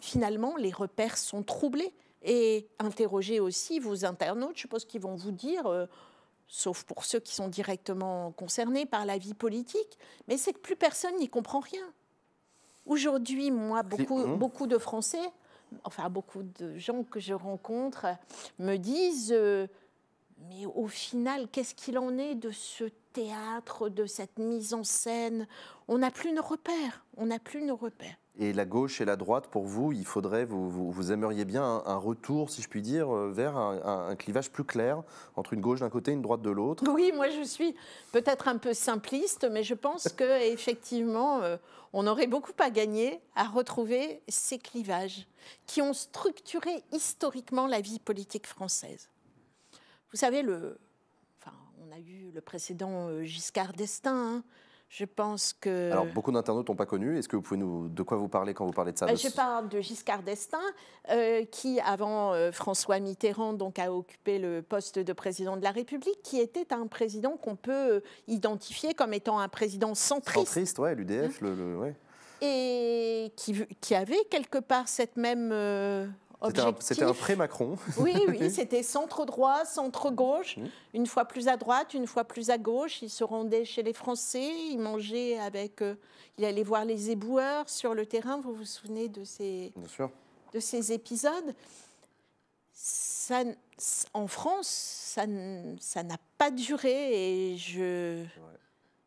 finalement les repères sont troublés. Et interrogez aussi vos internautes, je pense qu'ils vont vous dire... Euh, sauf pour ceux qui sont directement concernés par la vie politique, mais c'est que plus personne n'y comprend rien. Aujourd'hui, moi, hein beaucoup, de Français, enfin beaucoup de gens que je rencontre, me disent, euh, mais au final, qu'est-ce qu'il en est de ce théâtre, de cette mise en scène On n'a plus nos repères, on n'a plus nos repères. Et la gauche et la droite, pour vous, il faudrait, vous, aimeriez bien un, retour, si je puis dire, euh, vers un, clivage plus clair entre une gauche d'un côté et une droite de l'autre. Oui, moi je suis peut-être un peu simpliste, mais je pense que *laughs* effectivement, euh, on aurait beaucoup à gagner à retrouver ces clivages qui ont structuré historiquement la vie politique française. Vous savez, le, enfin, on a eu le précédent euh, Giscard d'Estaing. Je pense que. Alors, beaucoup d'internautes n'ont pas connu. Est-ce que vous pouvez nous. De quoi vous parlez quand vous parlez de ça euh, Je parle de Giscard d'Estaing, euh, qui, avant euh, François Mitterrand, donc, a occupé le poste de président de la République, qui était un président qu'on peut identifier comme étant un président centriste. Centriste, oui, l'UDF, hein le. Et qui, qui, avait quelque part cette même c'était un, macron Oui, oui, *laughs* c'était centre-droit, centre-gauche, mmh. une fois plus à droite, une fois plus à gauche. Il se rendait chez les Français, il mangeait avec... eux, il allait voir les éboueurs sur le terrain, vous vous souvenez de ces, De ces épisodes. en France, ça n'a pas duré et je,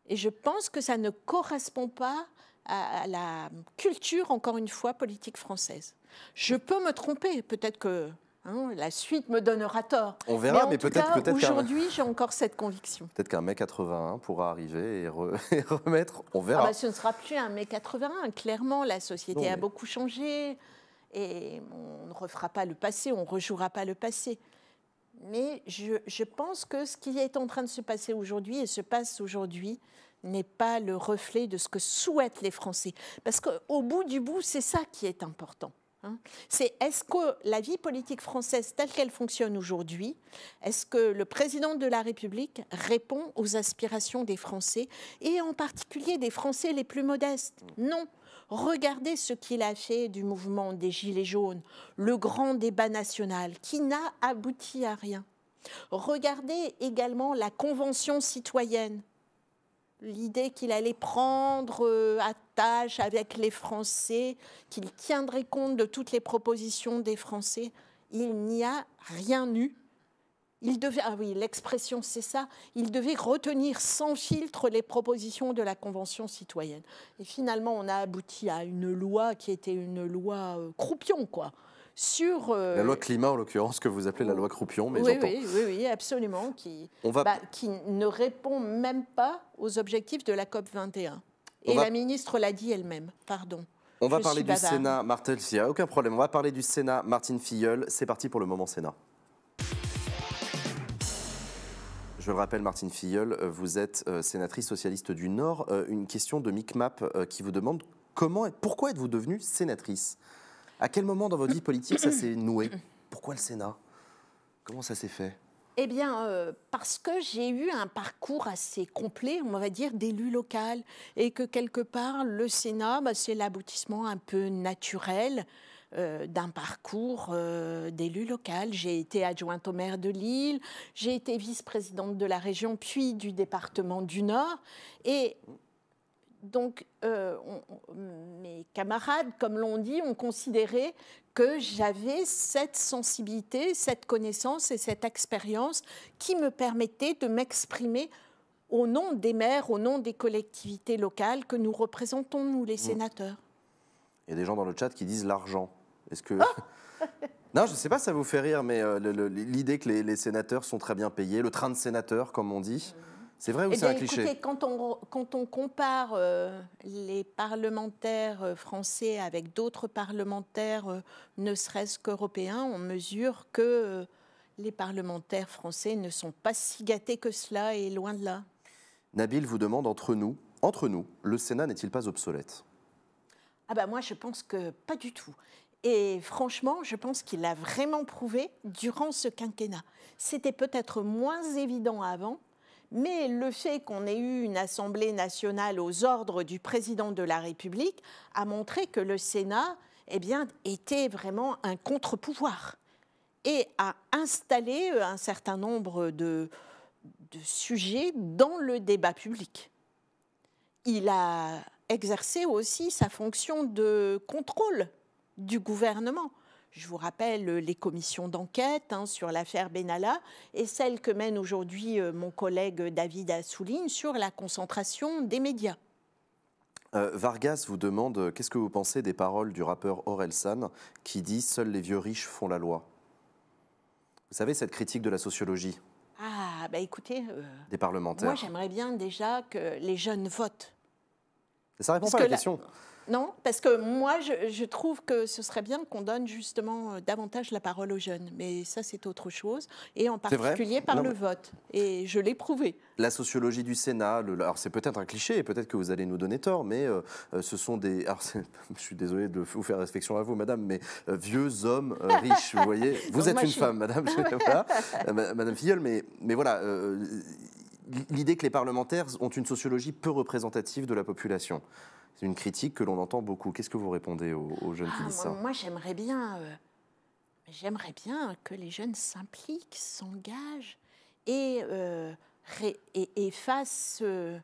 et je pense que ça ne correspond pas à la culture, encore une fois, politique française. Je peux me tromper, peut-être que hein, la suite me donnera tort. On verra, mais, peut-être peut, Aujourd'hui, j'ai encore cette conviction. Peut-être qu'un mai 81 pourra arriver *laughs* et, remettre. On verra. Ah bah, ce ne sera plus un mai 81. Clairement, la société a beaucoup changé et on ne refera pas le passé, on ne rejouera pas le passé. Mais je, pense que ce qui est en train de se passer aujourd'hui et se passe aujourd'hui n'est pas le reflet de ce que souhaitent les Français. Parce qu'au bout du bout, c'est ça qui est important. Hein. C'est est-ce que la vie politique française telle qu'elle fonctionne aujourd'hui, est-ce que le président de la République répond aux aspirations des Français et en particulier des Français les plus modestes Non. Regardez ce qu'il a fait du mouvement des Gilets jaunes, le grand débat national qui n'a abouti à rien. Regardez également la Convention citoyenne l'idée qu'il allait prendre euh, à avec les Français, qu'il tiendrait compte de toutes les propositions des Français. Il n'y a rien eu. Il devait, ah oui, l'expression c'est ça, il devait retenir sans filtre les propositions de la Convention citoyenne. Et finalement, on a abouti à une loi qui était une loi euh, croupion, quoi sur... Euh, la loi climat, en l'occurrence, que vous appelez la oh. loi Croupion, mais oui, oui, oui, oui, absolument, qui, bah, qui ne répond même pas aux objectifs de la COP 21. Et la ministre l'a dit elle-même, pardon. On va parler du Sénat, Martel, a aucun problème. On va parler du Sénat, Martine Filleul. C'est parti pour le moment Sénat. Je le rappelle, Martine Filleul, euh, vous êtes euh, sénatrice socialiste du Nord. Euh, une question de Micmap qui vous demande comment, pourquoi êtes-vous devenue sénatrice À quel moment dans votre vie politique ça s'est noué Pourquoi le Sénat Comment ça s'est fait eh bien, euh, parce que j'ai eu un parcours assez complet, on va dire, d'élu local, et que quelque part, le Sénat, bah, c'est l'aboutissement un peu naturel euh, d'un parcours euh, d'élu local. J'ai été adjointe au maire de Lille, j'ai été vice-présidente de la région, puis du département du Nord, et donc, euh, mes camarades, comme l'on dit, ont considéré que j'avais cette sensibilité, cette connaissance et cette expérience qui me permettait de m'exprimer au nom des maires, au nom des collectivités locales que nous représentons, nous, les mm. sénateurs. Il y a des gens dans le chat qui disent l'argent. Est-ce que... Ah *laughs* non, je ne sais pas, ça vous fait rire, mais euh, l'idée que les, sénateurs sont très bien payés, le train de sénateur, comme on dit. Mm. C'est vrai ou eh c'est un cliché écoutez, quand, on, quand on compare euh, les parlementaires euh, français avec d'autres parlementaires, euh, ne serait-ce qu'européens, on mesure que les parlementaires français ne sont pas si gâtés que cela et loin de là. Nabil vous demande entre nous, entre nous, le Sénat n'est-il pas obsolète Ah ben moi je pense que pas du tout. Et franchement, je pense qu'il a vraiment prouvé durant ce quinquennat. C'était peut-être moins évident avant, mais le fait qu'on ait eu une Assemblée nationale aux ordres du président de la République a montré que le Sénat eh était vraiment un contre-pouvoir et a installé euh, un certain nombre de sujets dans le débat public. Il a exercé aussi sa fonction de contrôle du gouvernement je vous rappelle euh, les commissions d'enquête hein, sur l'affaire Benalla et celle que mène aujourd'hui euh, mon collègue David Assouline sur la concentration des médias. Euh, Vargas vous demande qu'est-ce que vous pensez des paroles du rappeur Orelsan qui dit Seuls les vieux riches font la loi Vous savez, cette critique de la sociologie Ah, bah écoutez. des parlementaires. Moi, j'aimerais bien déjà que les jeunes votent. Ça répond pas à la question. Non Parce que moi, je, trouve que ce serait bien qu'on donne justement euh, davantage la parole aux jeunes. Mais ça, c'est autre chose. Et en particulier par le vote. Et je l'ai prouvé. La sociologie du Sénat, alors c'est peut-être un cliché, peut-être que vous allez nous donner tort, mais euh, euh, ce sont des. *laughs* je suis désolé de vous faire réflexion à vous, madame, mais vieux hommes *laughs* riches, vous voyez. Vous êtes une femme, madame, *laughs* madame Filleul, mais, mais voilà l'idée que les parlementaires ont une sociologie peu représentative de la population. C'est une critique que l'on entend beaucoup. Qu'est-ce que vous répondez aux, jeunes qui ah, disent moi, ça Moi, j'aimerais bien, euh, j'aimerais bien que les jeunes s'impliquent, s'engagent et, euh, fassent. Euh,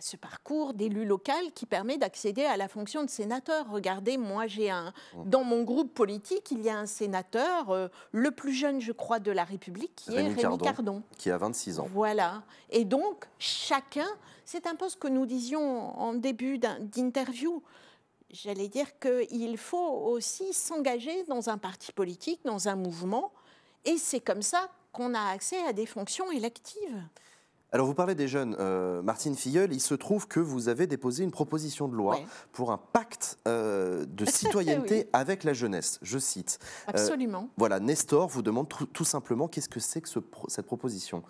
ce parcours d'élu local qui permet d'accéder à la fonction de sénateur. Regardez, moi j'ai un... Dans mon groupe politique, il y a un sénateur, euh, le plus jeune je crois de la République, qui est Rémi Cardon, Cardon, Qui a 26 ans. Voilà. Et donc, chacun, c'est un peu ce que nous disions en début d'interview. J'allais dire qu'il faut aussi s'engager dans un parti politique, dans un mouvement, et c'est comme ça qu'on a accès à des fonctions électives. Alors vous parlez des jeunes, euh, Martine Filleul, il se trouve que vous avez déposé une proposition de loi pour un pacte euh, de *laughs* citoyenneté avec la jeunesse, je cite. Euh, Absolument. voilà, Nestor vous demande tout, simplement qu'est-ce que c'est que cette proposition.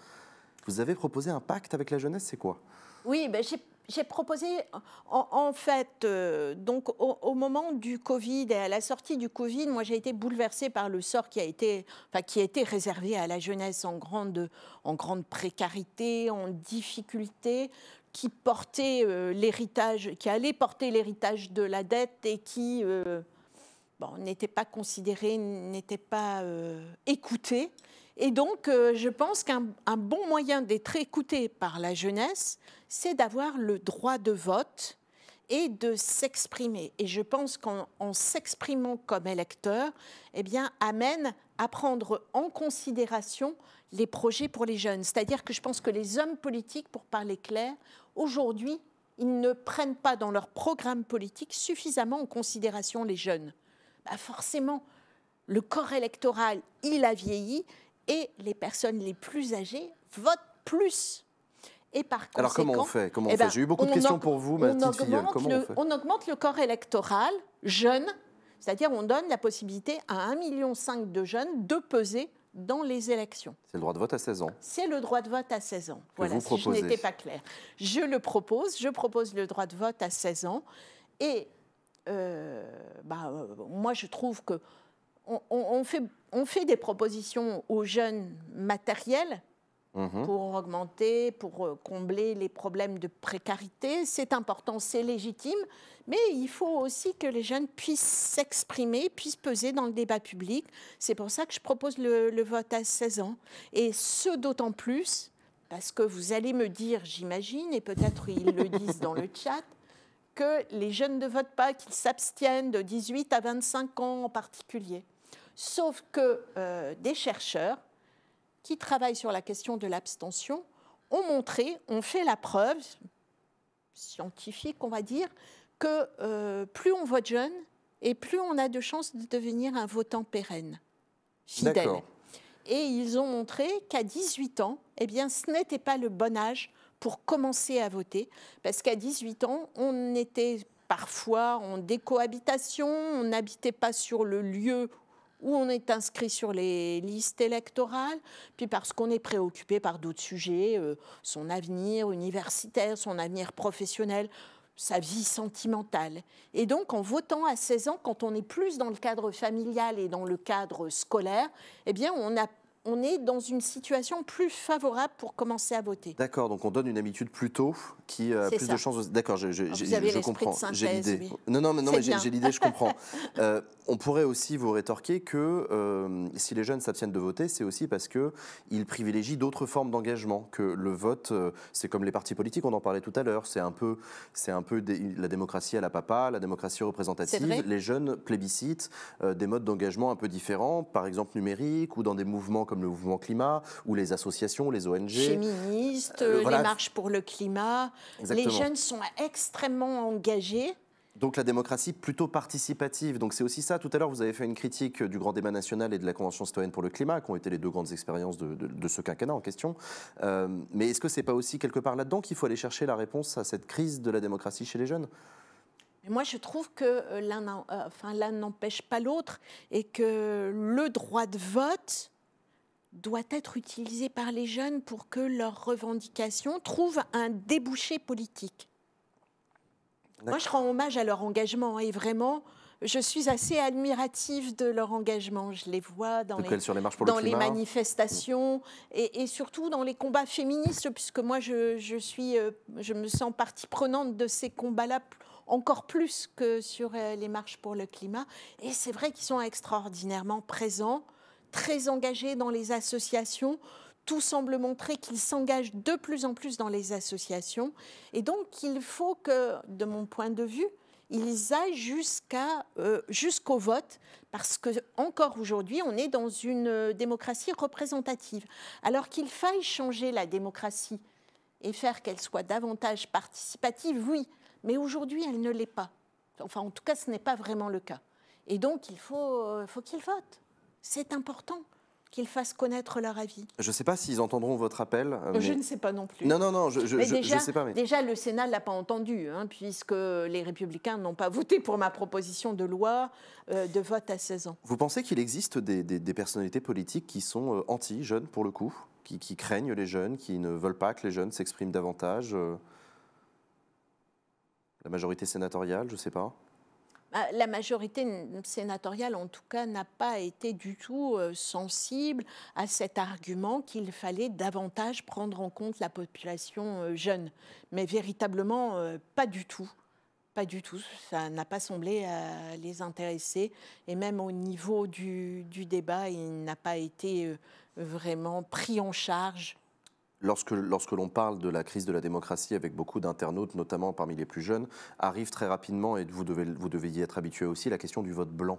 Vous avez proposé un pacte avec la jeunesse, c'est quoi Oui, ben, j'ai proposé, en, fait, euh, donc au, moment du Covid et à la sortie du Covid, moi j'ai été bouleversée par le sort qui a été, qui a été réservé à la jeunesse en grande, en grande précarité, en difficulté, qui portait euh, l'héritage, qui allait porter l'héritage de la dette et qui euh, n'était pas considéré, n'était pas écouté et donc, euh, je pense qu'un bon moyen d'être écouté par la jeunesse, c'est d'avoir le droit de vote et de s'exprimer. Et je pense qu'en s'exprimant comme électeur, eh bien, amène à prendre en considération les projets pour les jeunes. C'est-à-dire que je pense que les hommes politiques, pour parler clair, aujourd'hui, ils ne prennent pas dans leur programme politique suffisamment en considération les jeunes. Bah, forcément, le corps électoral, il a vieilli et les personnes les plus âgées votent plus. Et par conséquent... Alors comment on fait, comment eh ben, J'ai eu beaucoup de questions pour vous, ma fille. Comment on, fait on augmente le corps électoral jeune, c'est-à-dire on donne la possibilité à 1,5 million de jeunes de peser dans les élections. C'est le droit de vote à 16 ans. C'est le droit de vote à 16 ans. voilà, si je n'étais pas claire. Je le propose, je propose le droit de vote à 16 ans. Et euh, bah, euh, moi, je trouve que on, on fait on fait des propositions aux jeunes matériels mhm. pour augmenter, pour euh, combler les problèmes de précarité. C'est important, c'est légitime, mais il faut aussi que les jeunes puissent s'exprimer, puissent peser dans le débat public. C'est pour ça que je propose le vote à 16 ans. Et ce d'autant plus parce que vous allez me dire, j'imagine, et peut-être ils le *laughs* disent dans le chat, que les jeunes ne votent pas, qu'ils s'abstiennent de 18 à 25 ans en particulier. Sauf que euh, des chercheurs qui travaillent sur la question de l'abstention ont montré, ont fait la preuve scientifique, on va dire, que euh, plus on vote jeune et plus on a de chances de devenir un votant pérenne, fidèle. Et ils ont montré qu'à 18 ans, eh bien, ce n'était pas le bon âge pour commencer à voter, parce qu'à 18 ans, on était parfois en décohabitation, on n'habitait pas sur le lieu où on est inscrit sur les listes électorales, puis parce qu'on est préoccupé par d'autres sujets, euh, son avenir universitaire, son avenir professionnel, sa vie sentimentale. Et donc, en votant à 16 ans, quand on est plus dans le cadre familial et dans le cadre scolaire, eh bien, on a on est dans une situation plus favorable pour commencer à voter. D'accord, donc on donne une habitude plus tôt qui a euh, plus de chances. D'accord, je, ah, vous comprends. J'ai Non, non, mais, j'ai l'idée, je comprends. *laughs* Euh, on pourrait aussi vous rétorquer que euh, si les jeunes s'abstiennent de voter, c'est aussi parce qu'ils privilégient d'autres formes d'engagement, que le vote, c'est comme les partis politiques, on en parlait tout à l'heure, c'est un peu, un peu la démocratie à la papa, la démocratie représentative. Les jeunes plébiscitent des modes d'engagement un peu différents, par exemple numérique ou dans des mouvements comme comme le mouvement climat ou les associations, les ONG. Féministes, euh, les marches pour le climat. Les jeunes sont extrêmement engagés. Donc la démocratie plutôt participative. Donc c'est aussi ça. Tout à l'heure, vous avez fait une critique du Grand débat national et de la Convention citoyenne pour le climat, qui ont été les deux grandes expériences de, ce quinquennat en question. Euh, mais est-ce que c'est pas aussi quelque part là-dedans qu'il faut aller chercher la réponse à cette crise de la démocratie chez les jeunes moi, je trouve que euh, l'un n'empêche pas l'autre et que le droit de vote doit être utilisé par les jeunes pour que leurs revendications trouvent un débouché politique. Moi, je rends hommage à leur engagement et vraiment, je suis assez admirative de leur engagement. Je les vois dans, les, manifestations et, surtout dans les combats féministes, puisque moi, suis, euh, je me sens partie prenante de ces combats-là encore plus que sur euh, les marches pour le climat. Et c'est vrai qu'ils sont extraordinairement présents très engagés dans les associations. Tout semble montrer qu'ils s'engagent de plus en plus dans les associations. Et donc, il faut que, de mon point de vue, ils aillent jusqu'à euh, jusqu'au vote parce que aujourd'hui on est dans une euh, démocratie représentative alors qu'il faille changer la démocratie et faire qu'elle soit davantage participative oui mais aujourd'hui elle ne l'est pas enfin en tout cas ce n'est pas vraiment le cas et donc il faut, euh, faut qu'ils votent c'est important qu'ils fassent connaître leur avis. Je ne sais pas s'ils entendront votre appel. Euh, je ne sais pas non plus. Non, non, non, je, je, déjà, sais pas. Déjà, le Sénat ne l'a pas entendu, hein, puisque les Républicains n'ont pas *laughs* voté pour ma proposition de loi euh, de vote à 16 ans. Vous pensez qu'il existe des, personnalités politiques qui sont euh, anti-jeunes, pour le coup, qui, craignent les jeunes, qui ne veulent pas que les jeunes s'expriment davantage La majorité sénatoriale, je ne sais pas ah, la majorité sénatoriale, en tout cas, n'a pas été du tout euh, sensible à cet argument qu'il fallait davantage prendre en compte la population euh, jeune. Mais véritablement, euh, pas du tout. Pas du tout. Ça n'a pas semblé les intéresser. Et même au niveau du, débat, il n'a pas été vraiment pris en charge Lorsque, lorsque l'on parle de la crise de la démocratie avec beaucoup d'internautes, notamment parmi les plus jeunes, arrive très rapidement, et vous devez, vous devez y être habitué aussi, la question du vote blanc,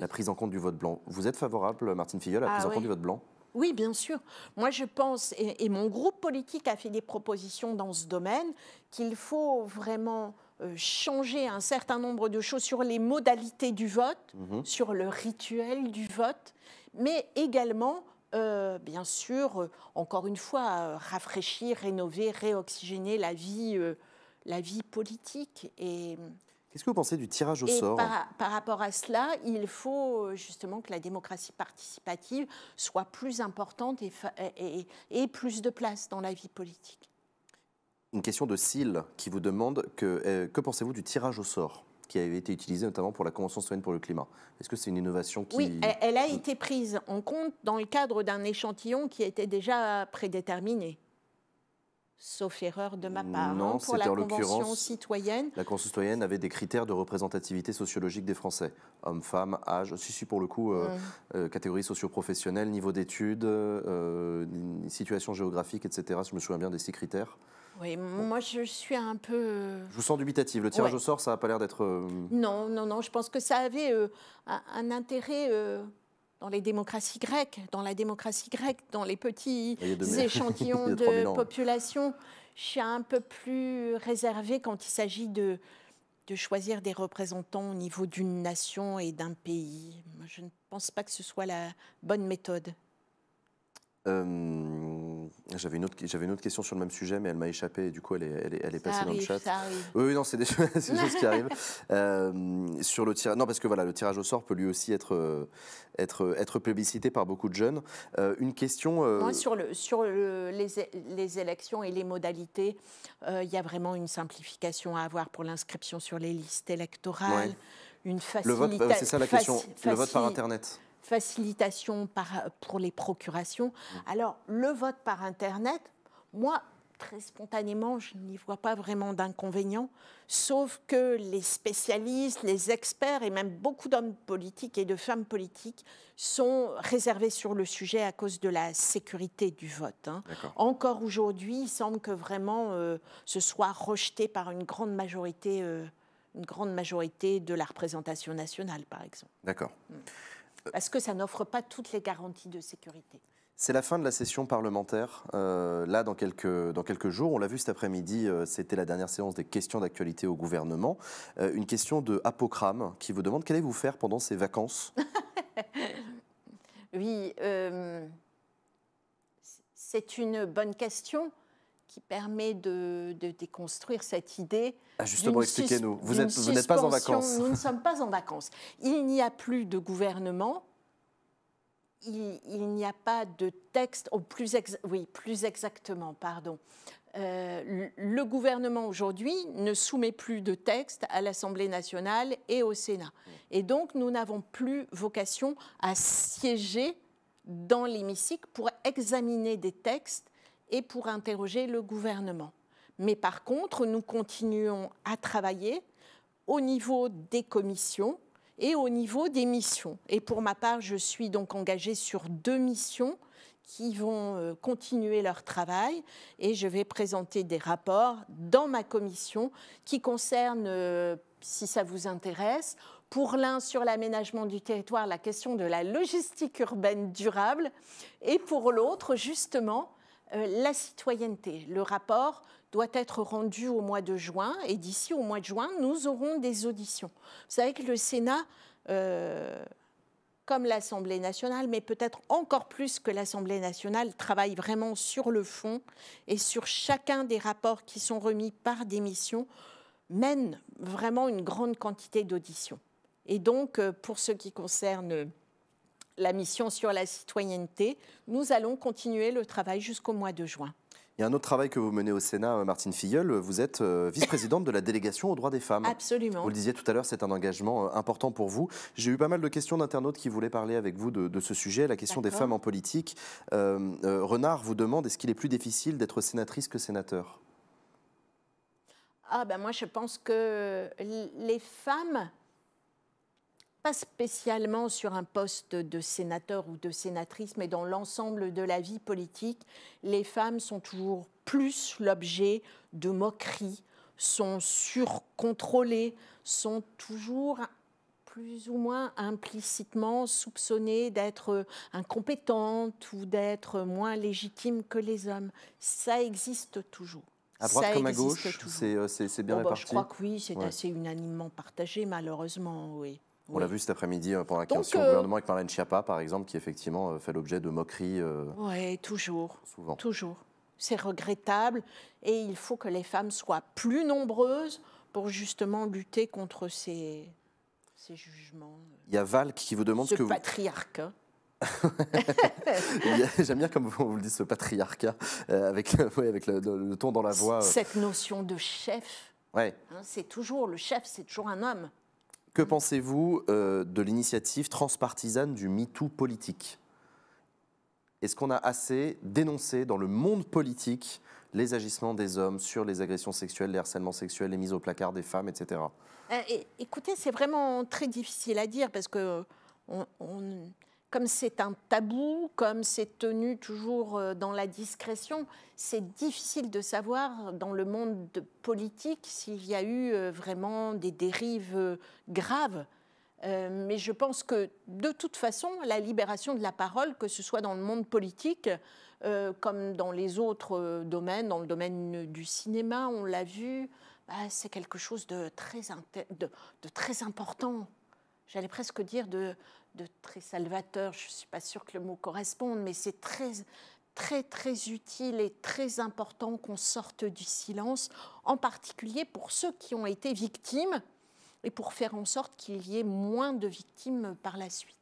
la prise en compte du vote blanc. Vous êtes favorable, Martine Filleul, à la ah prise en compte du vote blanc oui, bien sûr. Moi, je pense, et, mon groupe politique a fait des propositions dans ce domaine, qu'il faut vraiment euh, changer un certain nombre de choses sur les modalités du vote, mmh sur le rituel du vote, mais également euh, bien sûr, euh, encore une fois, euh, rafraîchir, rénover, réoxygéner la vie, la vie politique. Et, Qu'est-ce que vous pensez du tirage au sort par, rapport à cela, il faut justement que la démocratie participative soit plus importante et, ait plus de place dans la vie politique. Une question de Cille qui vous demande que, que pensez-vous du tirage au sort qui avait été utilisée notamment pour la Convention citoyenne pour le climat. Est-ce que c'est une innovation qui... Oui, elle a été prise en compte dans le cadre d'un échantillon qui était déjà prédéterminé sauf erreur de ma part, non, c'était hein, pour la citoyenne. La Convention citoyenne avait des critères de représentativité sociologique des Français, hommes, femmes, âge, si, si, pour le coup, euh, socio mm. euh, catégorie niveau d'études, euh, euh, situation géographique, etc. Je me souviens bien des six critères. Oui, moi je suis un peu. Euh, je vous sens dubitative. Le tirage au sort, ça n'a pas l'air d'être. Euh, non, non, non. Je pense que ça avait euh, un, intérêt. dans les démocraties grecques, dans la démocratie grecque, dans les petits échantillons *laughs* de hein. population, je suis un peu plus réservée quand il s'agit de, de choisir des représentants au niveau d'une nation et d'un pays. Je ne pense pas que ce soit la bonne méthode. Euh... J'avais une, autre, j'avais une autre question sur le même sujet, mais elle m'a échappé et du coup, elle est, elle est, elle est passée dans le chat. Oui, non, c'est des, choses, *laughs* qui arrivent. Euh, sur le tirage, non, parce que voilà, le tirage au sort peut lui aussi être, euh, être, euh, être plébiscité par beaucoup de jeunes. une question. sur, le, sur les, les, élections et les modalités, il y a vraiment une simplification à avoir pour l'inscription sur les listes électorales. Une facilité… c'est ça la question. le vote par Internet facilitation par, pour les procurations. Mmh. Alors, le vote par Internet, moi, très spontanément, je n'y vois pas vraiment d'inconvénient, sauf que les spécialistes, les experts et même beaucoup d'hommes politiques et de femmes politiques sont réservés sur le sujet à cause de la sécurité du vote. Hein. Encore aujourd'hui, il semble que vraiment euh, ce soit rejeté par une grande majorité. Euh, une grande majorité de la représentation nationale, par exemple. D'accord. Mmh parce que ça n'offre pas toutes les garanties de sécurité. C'est la fin de la session parlementaire. Euh, là, dans quelques, dans quelques jours, on l'a vu cet après-midi, euh, c'était la dernière séance des questions d'actualité au gouvernement. Euh, une question de Apocrame qui vous demande qu'allez-vous faire pendant ces vacances *laughs* Oui, c'est une bonne question permet de, déconstruire cette idée. Ah, justement, expliquez-nous. Vous n'êtes pas en vacances. Nous ne sommes pas en vacances. Il n'y a plus de gouvernement. Il, n'y a pas de texte, plus oui, plus exactement, pardon. Euh, le gouvernement aujourd'hui ne soumet plus de texte à l'Assemblée nationale et au Sénat. Et donc, nous n'avons plus vocation à siéger dans l'hémicycle pour examiner des textes et pour interroger le gouvernement. Mais par contre, nous continuons à travailler au niveau des commissions et au niveau des missions. Et pour ma part, je suis donc engagée sur deux missions qui vont euh, continuer leur travail et je vais présenter des rapports dans ma commission qui concernent, euh, si ça vous intéresse, pour l'un sur l'aménagement du territoire, la question de la logistique urbaine durable et pour l'autre justement euh, la citoyenneté. Le rapport doit être rendu au mois de juin et d'ici au mois de juin, nous aurons des auditions. Vous savez que le Sénat, euh, comme l'Assemblée nationale, mais peut-être encore plus que l'Assemblée nationale, travaille vraiment sur le fond et sur chacun des rapports qui sont remis par démission, mène vraiment une grande quantité d'auditions. Et donc, euh, pour ce qui concerne la mission sur la citoyenneté. Nous allons continuer le travail jusqu'au mois de juin. Il y a un autre travail que vous menez au Sénat, euh, Martine Filleul. Vous êtes euh, vice-présidente de la délégation aux droits des femmes. Absolument. Vous le disiez tout à l'heure, c'est un engagement euh, important pour vous. J'ai eu pas mal de questions d'internautes qui voulaient parler avec vous de, ce sujet, la question des femmes en politique. Renard vous demande est-ce qu'il est plus difficile d'être sénatrice que sénateur Ah ben moi je pense que les femmes pas spécialement sur un poste de sénateur ou de sénatrice, mais dans l'ensemble de la vie politique, les femmes sont toujours plus l'objet de moqueries, sont surcontrôlées, sont toujours plus ou moins implicitement soupçonnées d'être incompétentes ou d'être moins légitimes que les hommes. Ça existe toujours. À droite comme à gauche, euh, c'est bien bah, Je crois que oui, c'est assez unanimement partagé, malheureusement, oui. On l'a vu cet après-midi euh, pendant la question au euh, gouvernement avec Marlène Schiappa, par exemple, qui effectivement euh, fait l'objet de moqueries. oui, toujours. Souvent. Toujours. C'est regrettable et il faut que les femmes soient plus nombreuses pour justement lutter contre ces, jugements. Il y a Val qui vous demande ce, ce que patriarcat. *laughs* J'aime bien comme on vous le dit, ce patriarcat, avec, avec le, ton dans la voix. Cette notion de chef, ouais. Hein, c'est toujours, le chef, c'est toujours un homme. Que pensez-vous euh, de l'initiative transpartisane du MeToo politique Est-ce qu'on a assez dénoncé dans le monde politique les agissements des hommes sur les agressions sexuelles, les harcèlements sexuels, les mises au placard des femmes, etc. Eh, écoutez, c'est vraiment très difficile à dire parce que euh, on, comme c'est un tabou, comme c'est tenu toujours euh, dans la discrétion, c'est difficile de savoir dans le monde politique s'il y a eu euh, vraiment des dérives euh, graves. mais je pense que de toute façon, la libération de la parole, que ce soit dans le monde politique comme dans les autres domaines, dans le domaine du cinéma, on l'a vu, bah, c'est quelque chose de très, de, de très important j'allais presque dire de, de très salvateur, je ne suis pas sûre que le mot corresponde, mais c'est très, très, très utile et très important qu'on sorte du silence, en particulier pour ceux qui ont été victimes et pour faire en sorte qu'il y ait moins de victimes par la suite.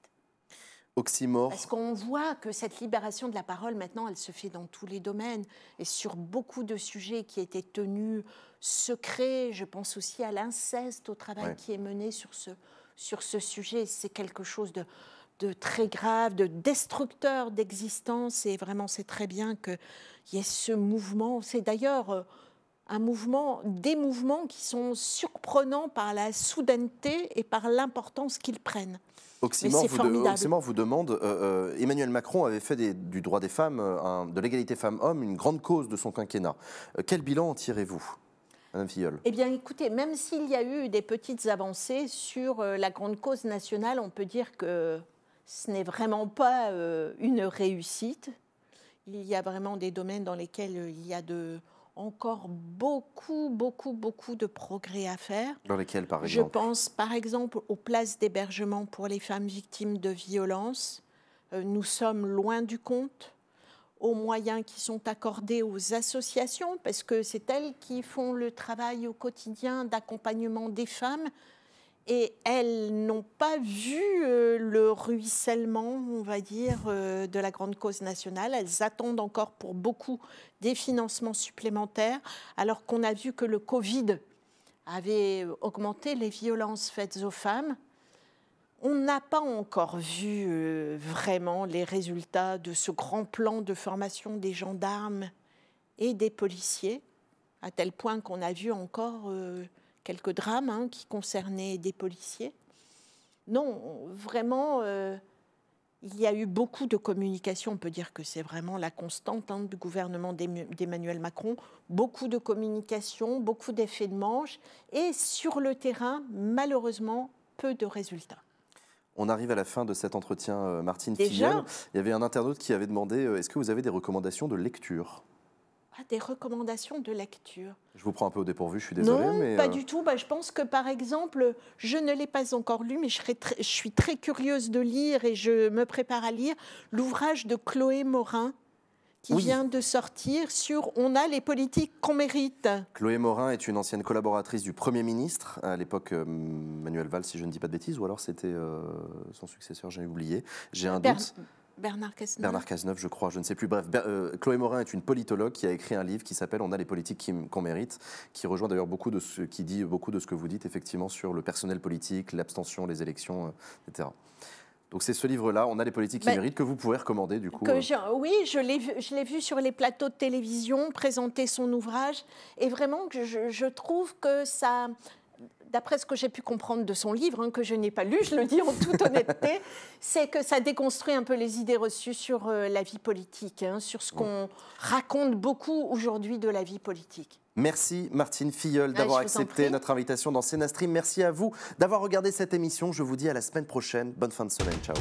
Oxymore. Parce qu'on voit que cette libération de la parole, maintenant, elle se fait dans tous les domaines et sur beaucoup de sujets qui étaient tenus secrets. Je pense aussi à l'inceste, au travail qui est mené sur ce, sur ce sujet. C'est quelque chose de, très grave, de destructeur d'existence. Et vraiment, c'est très bien qu'il y ait ce mouvement. C'est d'ailleurs euh, un mouvement, des mouvements qui sont surprenants par la soudaineté et par l'importance qu'ils prennent. Oxymore vous, vous, demande, euh, euh, Emmanuel Macron avait fait du droit des femmes, de l'égalité femmes-hommes, une grande cause de son quinquennat. quel bilan en tirez-vous eh bien, écoutez, même s'il y a eu des petites avancées sur euh, la grande cause nationale, on peut dire que ce n'est vraiment pas euh, une réussite. Il y a vraiment des domaines dans lesquels euh, il y a de, encore beaucoup, beaucoup, beaucoup de progrès à faire. Dans lesquels, par exemple Je pense, par exemple, aux places d'hébergement pour les femmes victimes de violences. Nous sommes loin du compte aux moyens qui sont accordés aux associations, parce que c'est elles qui font le travail au quotidien d'accompagnement des femmes, et elles n'ont pas vu euh, le ruissellement, on va dire, euh, de la grande cause nationale. Elles attendent encore pour beaucoup des financements supplémentaires, alors qu'on a vu que le Covid avait augmenté les violences faites aux femmes. On n'a pas encore vu euh, vraiment les résultats de ce grand plan de formation des gendarmes et des policiers, à tel point qu'on a vu encore euh, quelques drames hein, qui concernaient des policiers. Non, vraiment, euh, il y a eu beaucoup de communication. On peut dire que c'est vraiment la constante hein, du gouvernement d'Emmanuel Macron. Beaucoup de communication, beaucoup d'effets de manche. Et sur le terrain, malheureusement, peu de résultats. On arrive à la fin de cet entretien, euh, Martine Déjà, Il y avait un internaute qui avait demandé euh, est-ce que vous avez des recommandations de lecture ah, des recommandations de lecture. Je vous prends un peu au dépourvu, je suis désolée. mais pas euh, du tout. Bah, je pense que, par exemple, je ne l'ai pas encore lu, mais je, suis très curieuse de lire et je me prépare à lire l'ouvrage de Chloé Morin, qui vient de sortir sur On a les politiques qu'on mérite. Chloé Morin est une ancienne collaboratrice du Premier ministre, à l'époque euh, Manuel Valls, si je ne dis pas de bêtises, ou alors c'était euh, son successeur, j'ai oublié. J'ai un doute. Bernard Cazeneuve. Bernard Cazeneuve, je crois, je ne sais plus. Bref, euh, Chloé Morin est une politologue qui a écrit un livre qui s'appelle On a les politiques qu'on mérite, qui rejoint d'ailleurs beaucoup de ce qui dit beaucoup de ce que vous dites effectivement sur le personnel politique, l'abstention, les élections, etc. Donc c'est ce livre-là, On a les politiques qui bah, méritent, que vous pouvez recommander du coup. Euh. Euh, oui, je l'ai vu, sur les plateaux de télévision, présenter son ouvrage, et vraiment je trouve que ça, d'après ce que j'ai pu comprendre de son livre, hein, que je n'ai pas lu, je le dis en toute *laughs* honnêteté, c'est que ça déconstruit un peu les idées reçues sur euh, la vie politique, hein, sur ce qu'on raconte beaucoup aujourd'hui de la vie politique. Merci Martine Filleul d'avoir accepté notre invitation dans Sénastream. Merci à vous d'avoir regardé cette émission. Je vous dis à la semaine prochaine. Bonne fin de semaine. Ciao.